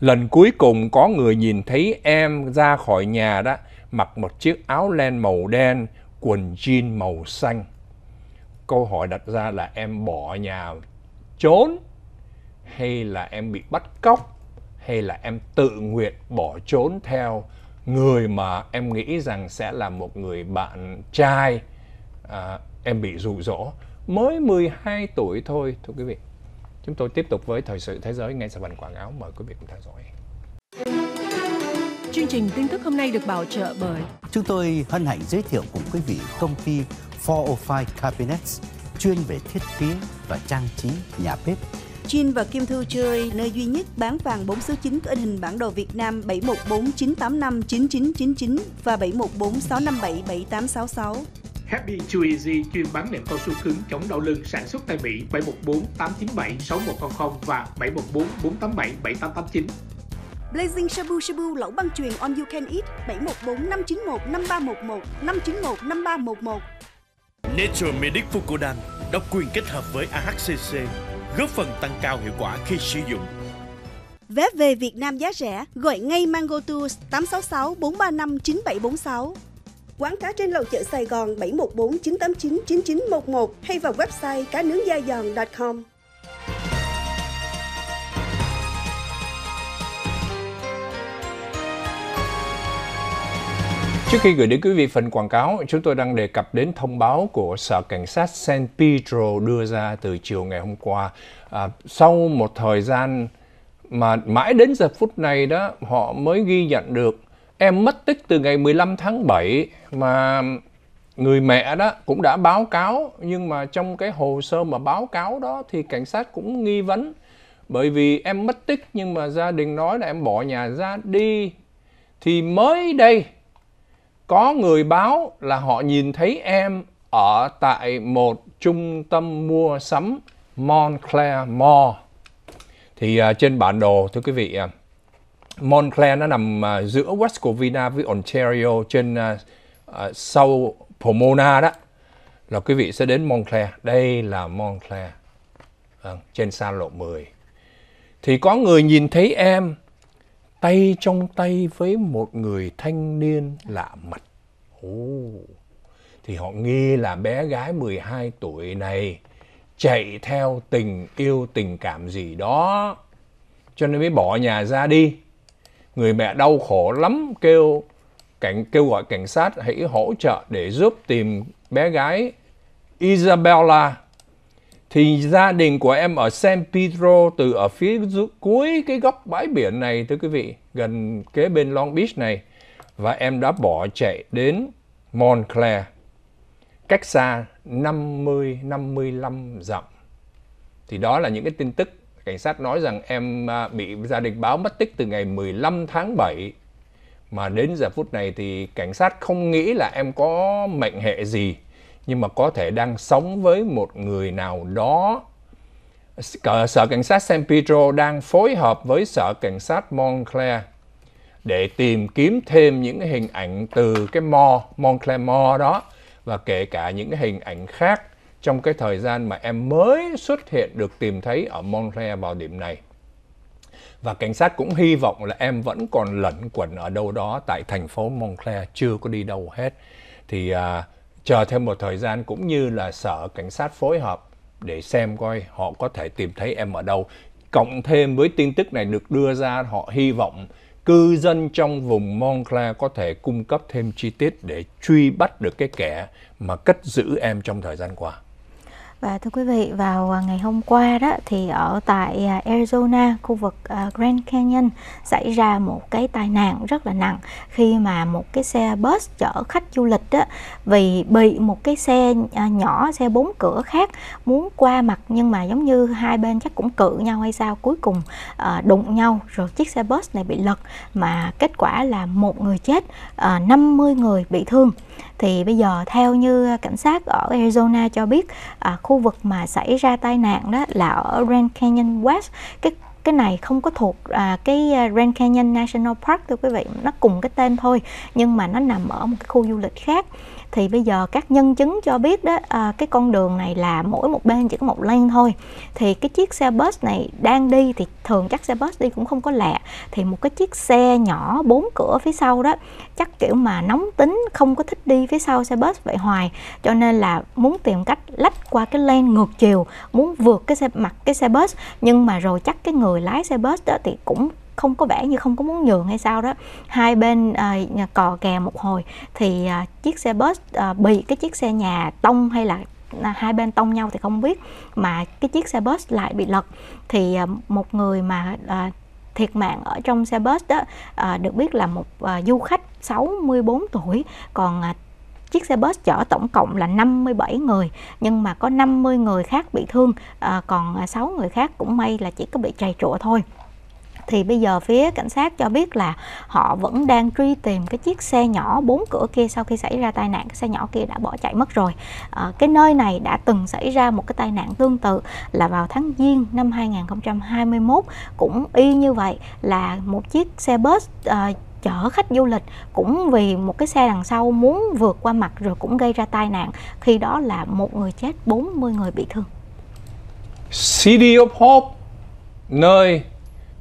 lần cuối cùng có người nhìn thấy em ra khỏi nhà đó mặc một chiếc áo len màu đen quần jean màu xanh câu hỏi đặt ra là em bỏ nhà trốn hay là em bị bắt cóc hay là em tự nguyện bỏ trốn theo người mà em nghĩ rằng sẽ là một người bạn trai à, em bị rụ rỗ mới 12 tuổi thôi thưa quý vị chúng tôi tiếp tục với thời sự thế giới ngay sau phần quảng cáo mời quý vị cùng theo dõi chương trình tin tức hôm nay được bảo trợ bởi chúng tôi hân hạnh giới thiệu cùng quý vị công ty 405 Cabinets chuyên về thiết kế và trang trí nhà bếp Jin và Kim Thư chơi nơi duy nhất bán vàng 4 số 9 có in hình bản đồ Việt Nam 7149859999 và 7146577866. Happy Too Easy chuyên bán nệm cao su cứng chống đau lưng sản xuất tại Mỹ 714 897 6100 và 714 487 7889. Blazing Shabu Shabu lẩu băng truyền on you can eat 714 591 5311 591 5311. Nature Medic Fukudan độc quyền kết hợp với AHCC góp phần tăng cao hiệu quả khi sử dụng. Vé về Việt Nam giá rẻ, gọi ngay Mango Tours 866 435 9746. Quán cá trên lầu chợ Sài Gòn 714 989 9911 hay vào website cá nướng da giòn.com. Trước khi gửi đến quý vị phần quảng cáo, chúng tôi đang đề cập đến thông báo của Sở Cảnh sát San Pedro đưa ra từ chiều ngày hôm qua. À, sau một thời gian mà mãi đến giờ phút này đó, họ mới ghi nhận được em mất tích từ ngày 15 tháng 7 mà người mẹ đó cũng đã báo cáo nhưng mà trong cái hồ sơ mà báo cáo đó thì cảnh sát cũng nghi vấn bởi vì em mất tích nhưng mà gia đình nói là em bỏ nhà ra đi thì mới đây có người báo là họ nhìn thấy em ở tại một trung tâm mua sắm Montclair Mall. Thì uh, trên bản đồ thưa quý vị, uh, à, Montclair nó nằm uh, giữa West Covina với Ontario trên uh, uh, sau Pomona đó. Là quý vị sẽ đến Montclair. Đây là Montclair. Uh, vâng, trên xa lộ 10. Thì có người nhìn thấy em tay trong tay với một người thanh niên lạ mặt. Ồ, thì họ nghi là bé gái 12 tuổi này chạy theo tình yêu tình cảm gì đó. Cho nên mới bỏ nhà ra đi. Người mẹ đau khổ lắm kêu cảnh kêu gọi cảnh sát hãy hỗ trợ để giúp tìm bé gái Isabella thì gia đình của em ở San Pedro từ ở phía cuối cái góc bãi biển này thưa quý vị, gần kế bên Long Beach này và em đã bỏ chạy đến Montclair cách xa 50 55 dặm. Thì đó là những cái tin tức cảnh sát nói rằng em à, bị gia đình báo mất tích từ ngày 15 tháng 7 mà đến giờ phút này thì cảnh sát không nghĩ là em có mệnh hệ gì nhưng mà có thể đang sống với một người nào đó Sở Cảnh sát San Pedro đang phối hợp với Sở Cảnh sát Montclair để tìm kiếm thêm những hình ảnh từ cái mò Montclair Mall đó và kể cả những hình ảnh khác trong cái thời gian mà em mới xuất hiện được tìm thấy ở Montclair vào điểm này. Và cảnh sát cũng hy vọng là em vẫn còn lẩn quẩn ở đâu đó tại thành phố Montclair, chưa có đi đâu hết. Thì uh, chờ thêm một thời gian cũng như là sở cảnh sát phối hợp để xem coi họ có thể tìm thấy em ở đâu. Cộng thêm với tin tức này được đưa ra họ hy vọng cư dân trong vùng Montclair có thể cung cấp thêm chi tiết để truy bắt được cái kẻ mà cất giữ em trong thời gian qua. Và thưa quý vị, vào à, ngày hôm qua đó thì ở tại à, Arizona, khu vực à, Grand Canyon xảy ra một cái tai nạn rất là nặng khi mà một cái xe bus chở khách du lịch đó vì bị một cái xe nhỏ, xe bốn cửa khác muốn qua mặt nhưng mà giống như hai bên chắc cũng cự nhau hay sao cuối cùng đụng nhau rồi chiếc xe bus này bị lật mà kết quả là một người chết, 50 người bị thương thì bây giờ theo như cảnh sát ở Arizona cho biết à, khu vực mà xảy ra tai nạn đó là ở Grand Canyon West cái cái này không có thuộc à, cái à, Grand Canyon National Park thưa quý vị nó cùng cái tên thôi nhưng mà nó nằm ở một cái khu du lịch khác thì bây giờ các nhân chứng cho biết đó à, cái con đường này là mỗi một bên chỉ có một lane thôi thì cái chiếc xe bus này đang đi thì thường chắc xe bus đi cũng không có lẹ thì một cái chiếc xe nhỏ bốn cửa phía sau đó chắc kiểu mà nóng tính không có thích đi phía sau xe bus vậy hoài cho nên là muốn tìm cách lách qua cái lane ngược chiều muốn vượt cái xe mặt cái xe bus nhưng mà rồi chắc cái người lái xe bus đó thì cũng không có vẻ như không có muốn nhường hay sao đó hai bên à, cò kè một hồi thì à, chiếc xe bus à, bị cái chiếc xe nhà tông hay là à, hai bên tông nhau thì không biết mà cái chiếc xe bus lại bị lật thì à, một người mà à, thiệt mạng ở trong xe bus đó à, được biết là một à, du khách 64 tuổi còn à, chiếc xe bus chở tổng cộng là 57 người nhưng mà có 50 người khác bị thương à, còn 6 à, người khác cũng may là chỉ có bị trầy trụa thôi thì bây giờ phía cảnh sát cho biết là họ vẫn đang truy tìm cái chiếc xe nhỏ bốn cửa kia sau khi xảy ra tai nạn cái xe nhỏ kia đã bỏ chạy mất rồi à, cái nơi này đã từng xảy ra một cái tai nạn tương tự là vào tháng giêng năm 2021 cũng y như vậy là một chiếc xe bus à, chở khách du lịch cũng vì một cái xe đằng sau muốn vượt qua mặt rồi cũng gây ra tai nạn khi đó là một người chết 40 người bị thương City of Hope nơi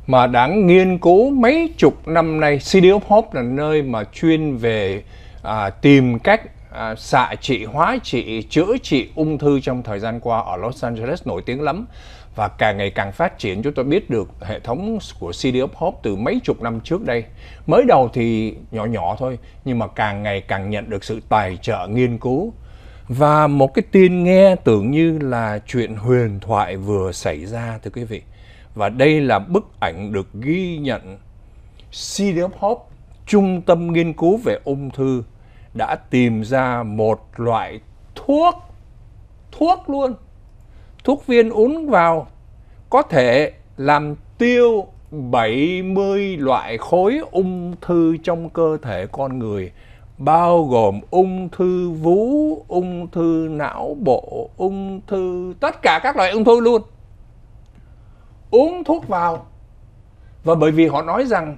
mà đã nghiên cứu mấy chục năm nay. City of Hope là nơi mà chuyên về à, tìm cách à, xạ trị, hóa trị, chữa trị ung thư trong thời gian qua ở Los Angeles nổi tiếng lắm và càng ngày càng phát triển chúng tôi biết được hệ thống của City of Hope từ mấy chục năm trước đây. Mới đầu thì nhỏ nhỏ thôi nhưng mà càng ngày càng nhận được sự tài trợ nghiên cứu và một cái tin nghe tưởng như là chuyện huyền thoại vừa xảy ra thưa quý vị và đây là bức ảnh được ghi nhận Cedar Hope, Trung tâm nghiên cứu về ung thư đã tìm ra một loại thuốc, thuốc luôn, thuốc viên uống vào có thể làm tiêu 70 loại khối ung thư trong cơ thể con người bao gồm ung thư vú, ung thư não bộ, ung thư tất cả các loại ung thư luôn uống thuốc vào và bởi vì họ nói rằng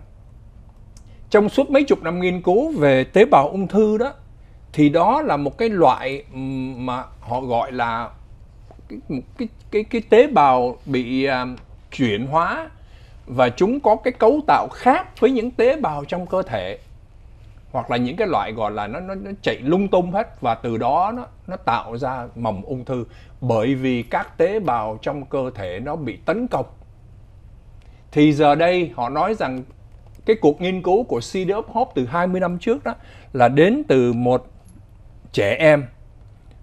trong suốt mấy chục năm nghiên cứu về tế bào ung thư đó thì đó là một cái loại mà họ gọi là một cái cái cái tế bào bị uh, chuyển hóa và chúng có cái cấu tạo khác với những tế bào trong cơ thể hoặc là những cái loại gọi là nó nó, nó chạy lung tung hết và từ đó nó nó tạo ra mầm ung thư bởi vì các tế bào trong cơ thể nó bị tấn công thì giờ đây họ nói rằng cái cuộc nghiên cứu của City of Hope từ 20 năm trước đó là đến từ một trẻ em.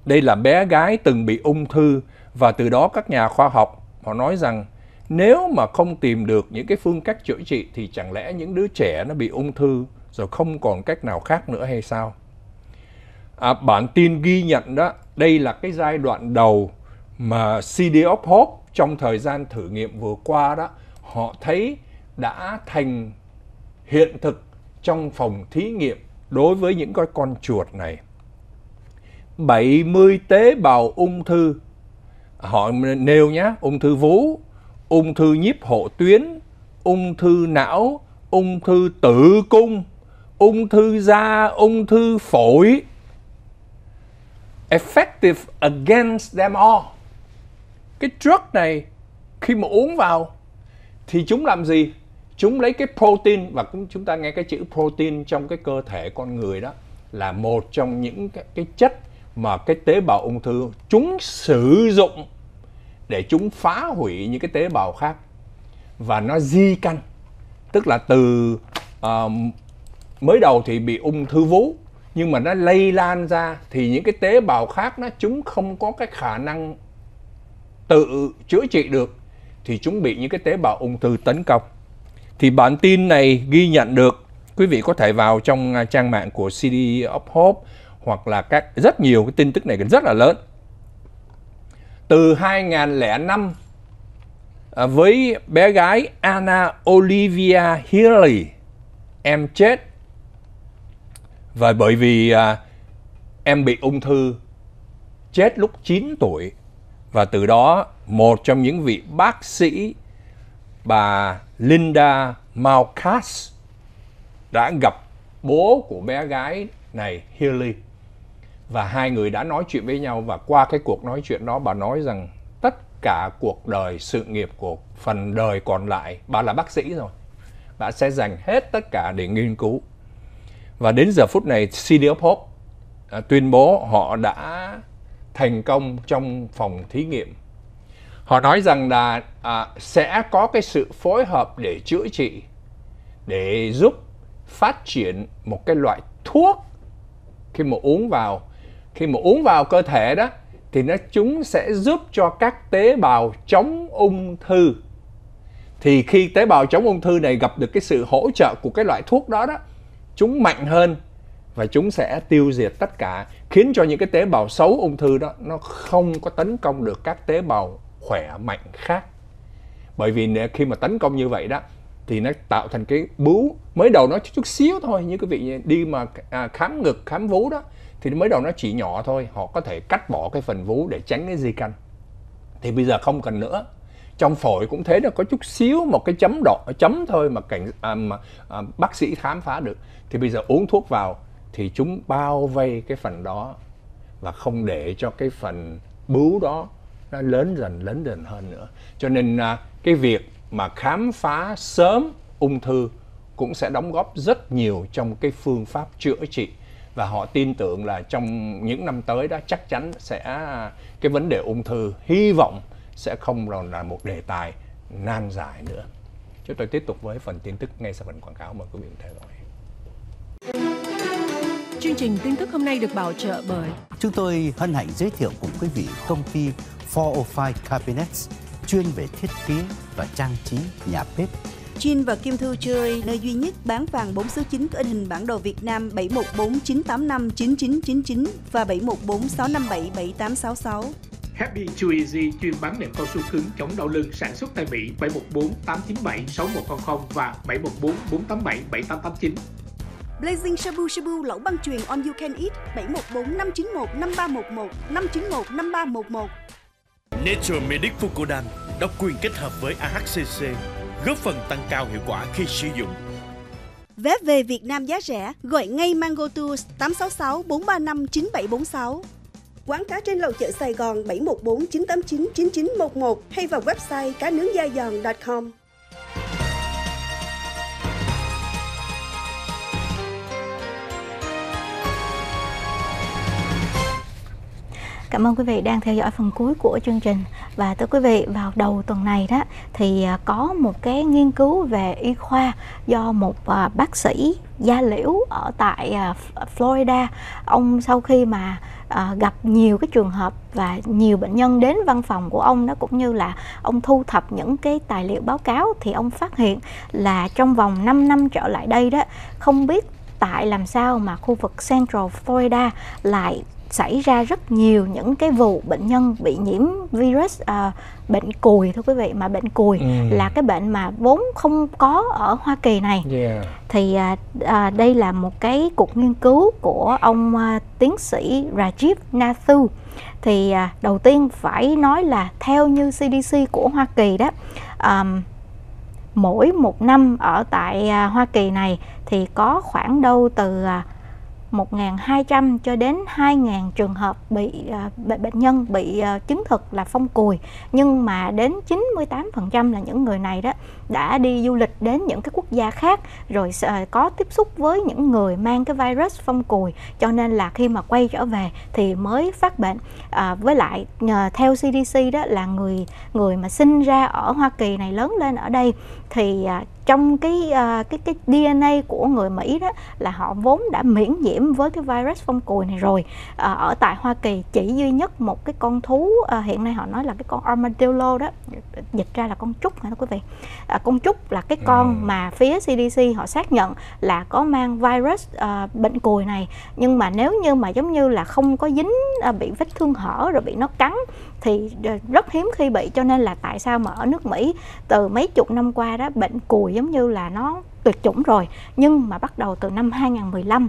Đây là bé gái từng bị ung thư và từ đó các nhà khoa học họ nói rằng nếu mà không tìm được những cái phương cách chữa trị thì chẳng lẽ những đứa trẻ nó bị ung thư rồi không còn cách nào khác nữa hay sao? À, bản tin ghi nhận đó, đây là cái giai đoạn đầu mà CD of Hope trong thời gian thử nghiệm vừa qua đó họ thấy đã thành hiện thực trong phòng thí nghiệm đối với những cái con chuột này. 70 tế bào ung thư họ nêu nhá, ung thư vú, ung thư nhiếp hộ tuyến, ung thư não, ung thư tử cung, ung thư da, ung thư phổi. Effective against them all. Cái drug này khi mà uống vào thì chúng làm gì chúng lấy cái protein và cũng chúng ta nghe cái chữ protein trong cái cơ thể con người đó là một trong những cái, cái chất mà cái tế bào ung thư chúng sử dụng để chúng phá hủy những cái tế bào khác và nó di căn tức là từ uh, mới đầu thì bị ung thư vú nhưng mà nó lây lan ra thì những cái tế bào khác nó chúng không có cái khả năng tự chữa trị được thì chúng bị những cái tế bào ung thư tấn công. Thì bản tin này ghi nhận được, quý vị có thể vào trong à, trang mạng của CD e of Hope hoặc là các rất nhiều cái tin tức này rất là lớn. Từ 2005 à, với bé gái Anna Olivia Healy em chết và bởi vì à, em bị ung thư chết lúc 9 tuổi và từ đó, một trong những vị bác sĩ, bà Linda Malkas, đã gặp bố của bé gái này, Hilly. Và hai người đã nói chuyện với nhau và qua cái cuộc nói chuyện đó bà nói rằng tất cả cuộc đời sự nghiệp của phần đời còn lại, bà là bác sĩ rồi, bà sẽ dành hết tất cả để nghiên cứu. Và đến giờ phút này, CD of Hope à, tuyên bố họ đã thành công trong phòng thí nghiệm. Họ nói rằng là à, sẽ có cái sự phối hợp để chữa trị, để giúp phát triển một cái loại thuốc khi mà uống vào. Khi mà uống vào cơ thể đó thì nó chúng sẽ giúp cho các tế bào chống ung thư. Thì khi tế bào chống ung thư này gặp được cái sự hỗ trợ của cái loại thuốc đó đó, chúng mạnh hơn và chúng sẽ tiêu diệt tất cả khiến cho những cái tế bào xấu ung thư đó nó không có tấn công được các tế bào khỏe mạnh khác bởi vì khi mà tấn công như vậy đó thì nó tạo thành cái bú. mới đầu nó chút, chút xíu thôi như quý vị đi mà à, khám ngực khám vú đó thì mới đầu nó chỉ nhỏ thôi họ có thể cắt bỏ cái phần vú để tránh cái di căn thì bây giờ không cần nữa trong phổi cũng thế nó có chút xíu một cái chấm đỏ chấm thôi mà cảnh à, mà à, bác sĩ khám phá được thì bây giờ uống thuốc vào thì chúng bao vây cái phần đó và không để cho cái phần bướu đó nó lớn dần lớn dần hơn nữa cho nên à, cái việc mà khám phá sớm ung thư cũng sẽ đóng góp rất nhiều trong cái phương pháp chữa trị và họ tin tưởng là trong những năm tới đó chắc chắn sẽ à, cái vấn đề ung thư hy vọng sẽ không còn là một đề tài nan giải nữa. Chúng tôi tiếp tục với phần tin tức ngay sau phần quảng cáo mời quý vị theo dõi. Chương trình tin tức hôm nay được bảo trợ bởi Chúng tôi hân hạnh giới thiệu cùng quý vị công ty 405 Cabinets chuyên về thiết kế và trang trí nhà bếp. Jin và Kim Thư chơi nơi duy nhất bán vàng 4 số 9 có in hình bản đồ Việt Nam 7149859999 và 7146577866. Happy Chew Easy chuyên bán nệm cao su cứng chống đau lưng sản xuất tại Mỹ 714 897 6100 và 714 487 7889. Blazing Shabu Shabu lẩu băng truyền On You Can Eat 714 591 5311 591 5311. Nature Medic Fucodan độc quyền kết hợp với AHCC góp phần tăng cao hiệu quả khi sử dụng. Vé về Việt Nam giá rẻ, gọi ngay Mango Tours 866 435 9746. Quán cá trên lầu chợ Sài Gòn 714 989 9911 hay vào website cá nướng da giòn.com. Cảm ơn quý vị đang theo dõi phần cuối của chương trình và tới quý vị vào đầu tuần này đó thì à, có một cái nghiên cứu về y khoa do một à, bác sĩ da liễu ở tại à, Florida. Ông sau khi mà à, gặp nhiều cái trường hợp và nhiều bệnh nhân đến văn phòng của ông đó cũng như là ông thu thập những cái tài liệu báo cáo thì ông phát hiện là trong vòng 5 năm trở lại đây đó không biết tại làm sao mà khu vực Central Florida lại xảy ra rất nhiều những cái vụ bệnh nhân bị nhiễm virus à, bệnh cùi thưa quý vị mà bệnh cùi ừ. là cái bệnh mà vốn không có ở Hoa Kỳ này yeah. thì à, à, đây là một cái cuộc nghiên cứu của ông à, tiến sĩ Rajiv Nathu thì à, đầu tiên phải nói là theo như CDC của Hoa Kỳ đó à, mỗi một năm ở tại à, Hoa Kỳ này thì có khoảng đâu từ à, 1.200 cho đến 2.000 trường hợp bị à, bệnh nhân bị à, chứng thực là phong cùi nhưng mà đến 98% là những người này đó đã đi du lịch đến những cái quốc gia khác rồi à, có tiếp xúc với những người mang cái virus phong cùi cho nên là khi mà quay trở về thì mới phát bệnh à, với lại theo CDC đó là người người mà sinh ra ở Hoa Kỳ này lớn lên ở đây thì trong cái uh, cái cái DNA của người Mỹ đó là họ vốn đã miễn nhiễm với cái virus phong cùi này rồi uh, ở tại Hoa Kỳ chỉ duy nhất một cái con thú uh, hiện nay họ nói là cái con armadillo đó dịch ra là con trúc hả quý vị uh, con trúc là cái con ừ. mà phía CDC họ xác nhận là có mang virus uh, bệnh cùi này nhưng mà nếu như mà giống như là không có dính uh, bị vết thương hở rồi bị nó cắn thì rất hiếm khi bị cho nên là tại sao mà ở nước Mỹ từ mấy chục năm qua đó bệnh cùi giống như là nó tuyệt chủng rồi nhưng mà bắt đầu từ năm 2015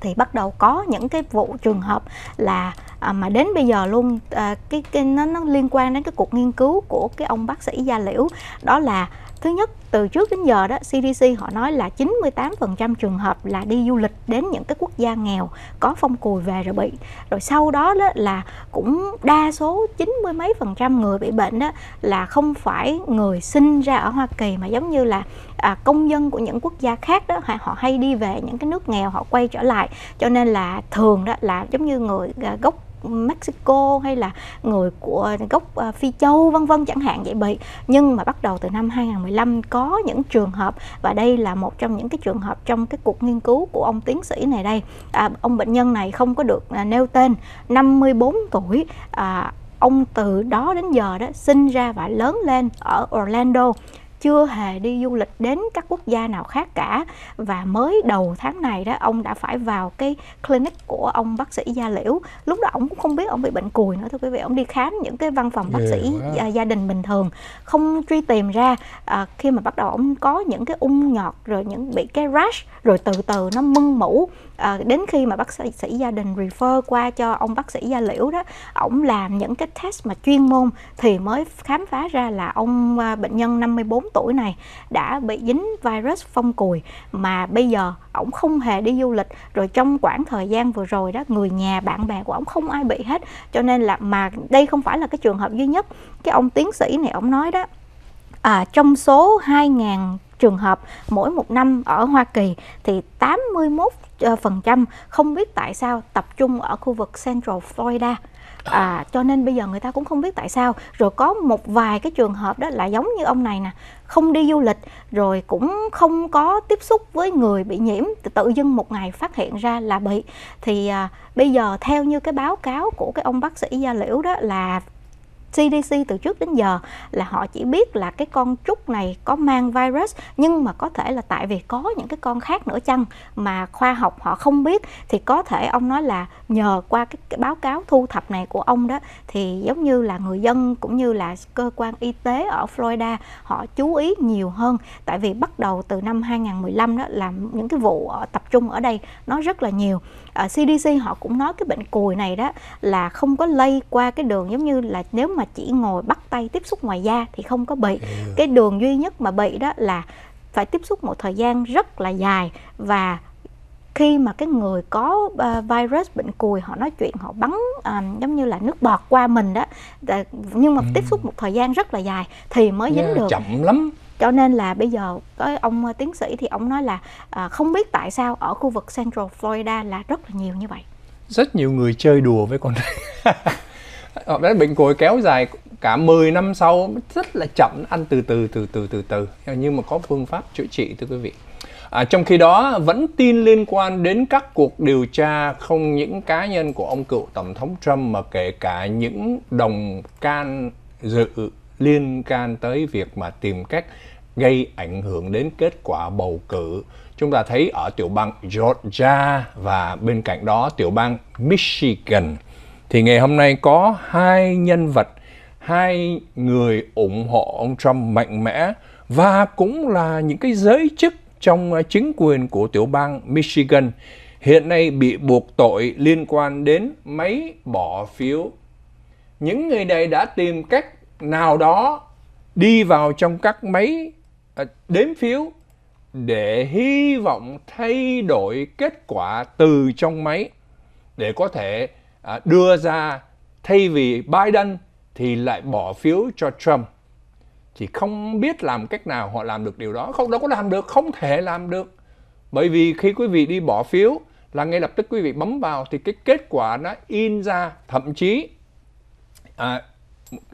thì bắt đầu có những cái vụ trường hợp là à, mà đến bây giờ luôn à, cái, cái nó, nó liên quan đến cái cuộc nghiên cứu của cái ông bác sĩ gia liễu đó là Thứ nhất, từ trước đến giờ đó CDC họ nói là 98% trường hợp là đi du lịch đến những cái quốc gia nghèo có phong cùi về rồi bị. Rồi sau đó, đó là cũng đa số 90 mấy phần trăm người bị bệnh đó là không phải người sinh ra ở Hoa Kỳ mà giống như là à, công dân của những quốc gia khác đó họ hay đi về những cái nước nghèo họ quay trở lại cho nên là thường đó là giống như người à, gốc Mexico hay là người của gốc à, Phi Châu vân vân chẳng hạn vậy bị nhưng mà bắt đầu từ năm 2015 có những trường hợp và đây là một trong những cái trường hợp trong cái cuộc nghiên cứu của ông tiến sĩ này đây à, ông bệnh nhân này không có được à, nêu tên 54 tuổi à, ông từ đó đến giờ đó sinh ra và lớn lên ở Orlando chưa hề đi du lịch đến các quốc gia nào khác cả và mới đầu tháng này đó ông đã phải vào cái clinic của ông bác sĩ gia liễu lúc đó ông cũng không biết ông bị bệnh cùi nữa thưa quý vị ông đi khám những cái văn phòng bác sĩ quá. À, gia đình bình thường không truy tìm ra à, khi mà bắt đầu ông có những cái ung nhọt rồi những bị cái rash rồi từ từ nó mưng mủ à, đến khi mà bác sĩ, gia đình refer qua cho ông bác sĩ gia liễu đó ổng làm những cái test mà chuyên môn thì mới khám phá ra là ông à, bệnh nhân 54 tuổi này đã bị dính virus phong cùi mà bây giờ ổng không hề đi du lịch rồi trong khoảng thời gian vừa rồi đó người nhà bạn bè của ổng không ai bị hết cho nên là mà đây không phải là cái trường hợp duy nhất cái ông tiến sĩ này ổng nói đó à, trong số 2.000 trường hợp mỗi một năm ở Hoa Kỳ thì 81 Ờ, phần trăm không biết tại sao tập trung ở khu vực Central Florida à, cho nên bây giờ người ta cũng không biết tại sao rồi có một vài cái trường hợp đó là giống như ông này nè không đi du lịch rồi cũng không có tiếp xúc với người bị nhiễm tự dưng một ngày phát hiện ra là bị thì à, bây giờ theo như cái báo cáo của cái ông bác sĩ gia liễu đó là CDC từ trước đến giờ là họ chỉ biết là cái con trúc này có mang virus nhưng mà có thể là tại vì có những cái con khác nữa chăng mà khoa học họ không biết thì có thể ông nói là nhờ qua cái, báo cáo thu thập này của ông đó thì giống như là người dân cũng như là cơ quan y tế ở Florida họ chú ý nhiều hơn tại vì bắt đầu từ năm 2015 đó là những cái vụ ở, tập trung ở đây nó rất là nhiều uh, à, CDC họ cũng nói cái bệnh cùi này đó là không có lây qua cái đường giống như là nếu mà chỉ ngồi bắt tay tiếp xúc ngoài da thì không có bị ừ. cái đường duy nhất mà bị đó là phải tiếp xúc một thời gian rất là dài và khi mà cái người có uh, virus bệnh cùi họ nói chuyện họ bắn um, giống như là nước bọt qua mình đó ờ, nhưng mà ừ. tiếp xúc một thời gian rất là dài thì mới dính yeah, được chậm lắm cho nên là bây giờ có ông ờ, tiến sĩ thì ông nói là à, không biết tại sao ở khu vực Central Florida là rất là nhiều như vậy rất nhiều người chơi đùa với con này *laughs* họ nói bệnh cồi kéo dài cả 10 năm sau rất là chậm ăn từ từ từ từ từ từ nhưng mà có phương pháp chữa trị thưa quý vị à, trong khi đó vẫn tin liên quan đến các cuộc điều tra không những cá nhân của ông cựu tổng thống Trump mà kể cả những đồng can dự liên can tới việc mà tìm cách gây ảnh hưởng đến kết quả bầu cử. Chúng ta thấy ở tiểu bang Georgia và bên cạnh đó tiểu bang Michigan thì ngày hôm nay có hai nhân vật, hai người ủng hộ ông Trump mạnh mẽ và cũng là những cái giới chức trong chính quyền của tiểu bang Michigan hiện nay bị buộc tội liên quan đến máy bỏ phiếu. Những người này đã tìm cách nào đó đi vào trong các máy à, đếm phiếu để hy vọng thay đổi kết quả từ trong máy để có thể à, đưa ra thay vì Biden thì lại bỏ phiếu cho Trump thì không biết làm cách nào họ làm được điều đó không đâu có làm được không thể làm được bởi vì khi quý vị đi bỏ phiếu là ngay lập tức quý vị bấm vào thì cái kết quả nó in ra thậm chí à,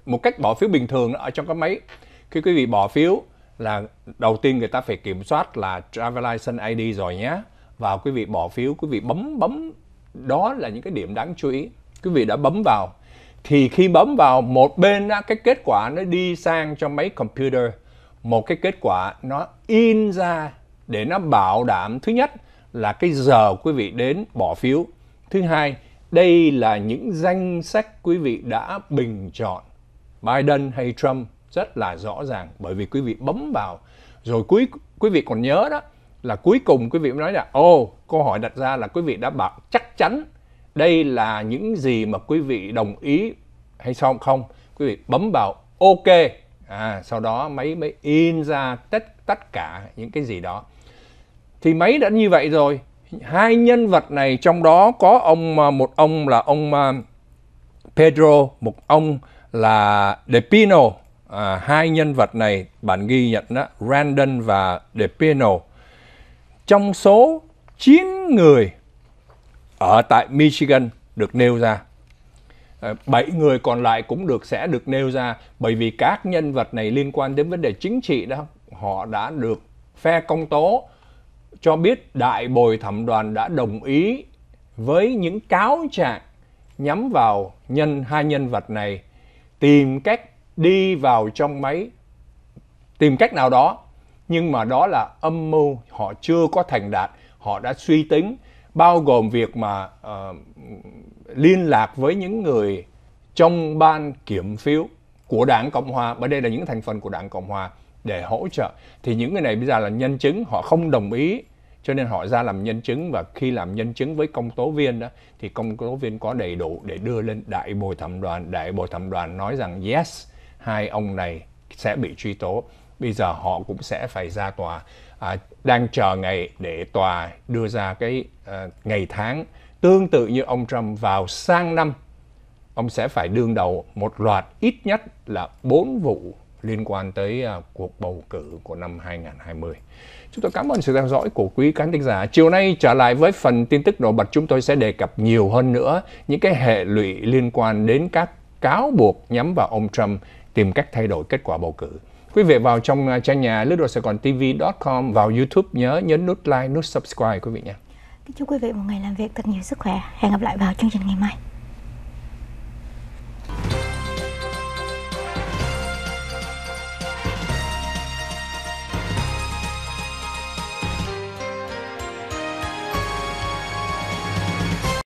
một cách bỏ phiếu bình thường ở trong cái máy khi quý vị bỏ phiếu là đầu tiên người ta phải kiểm soát là driver license ID rồi nhé và quý vị bỏ phiếu quý vị bấm bấm đó là những cái điểm đáng chú ý quý vị đã bấm vào thì khi bấm vào một bên á, cái kết quả nó đi sang cho máy computer một cái kết quả nó in ra để nó bảo đảm thứ nhất là cái giờ quý vị đến bỏ phiếu thứ hai đây là những danh sách quý vị đã bình chọn Biden hay Trump rất là rõ ràng bởi vì quý vị bấm vào rồi quý quý vị còn nhớ đó là cuối cùng quý vị nói là ô oh, câu hỏi đặt ra là quý vị đã bảo chắc chắn đây là những gì mà quý vị đồng ý hay sao không quý vị bấm vào ok à, sau đó máy mới in ra tất tất cả những cái gì đó thì máy đã như vậy rồi hai nhân vật này trong đó có ông à, một ông là ông à, Pedro một ông là DePino, à, hai nhân vật này bạn ghi nhận đó Randon và DePino trong số 9 người ở tại Michigan được nêu ra. À, bảy người còn lại cũng được sẽ được nêu ra bởi vì các nhân vật này liên quan đến vấn đề chính trị đó, họ đã được phe công tố cho biết đại bồi thẩm đoàn đã đồng ý với những cáo trạng nhắm vào nhân hai nhân vật này tìm cách đi vào trong máy tìm cách nào đó nhưng mà đó là âm mưu họ chưa có thành đạt họ đã suy tính bao gồm việc mà uh, liên lạc với những người trong ban kiểm phiếu của đảng cộng hòa bởi đây là những thành phần của đảng cộng hòa để hỗ trợ thì những người này bây giờ là nhân chứng họ không đồng ý cho nên họ ra làm nhân chứng và khi làm nhân chứng với công tố viên đó thì công tố viên có đầy đủ để đưa lên đại bồi thẩm đoàn đại bồi thẩm đoàn nói rằng yes hai ông này sẽ bị truy tố bây giờ họ cũng sẽ phải ra tòa à, đang chờ ngày để tòa đưa ra cái à, ngày tháng tương tự như ông Trump vào sang năm ông sẽ phải đương đầu một loạt ít nhất là bốn vụ liên quan tới à, cuộc bầu cử của năm 2020. Chúng tôi cảm ơn sự theo dõi của quý khán thính giả. Chiều nay trở lại với phần tin tức nổi bật chúng tôi sẽ đề cập nhiều hơn nữa những cái hệ lụy liên quan đến các cáo buộc nhắm vào ông Trump tìm cách thay đổi kết quả bầu cử. Quý vị vào trong à, trang nhà lướt tv com vào YouTube nhớ nhấn nút like, nút subscribe quý vị nhé. Kính chúc quý vị một ngày làm việc thật nhiều sức khỏe. Hẹn gặp lại vào chương trình ngày mai.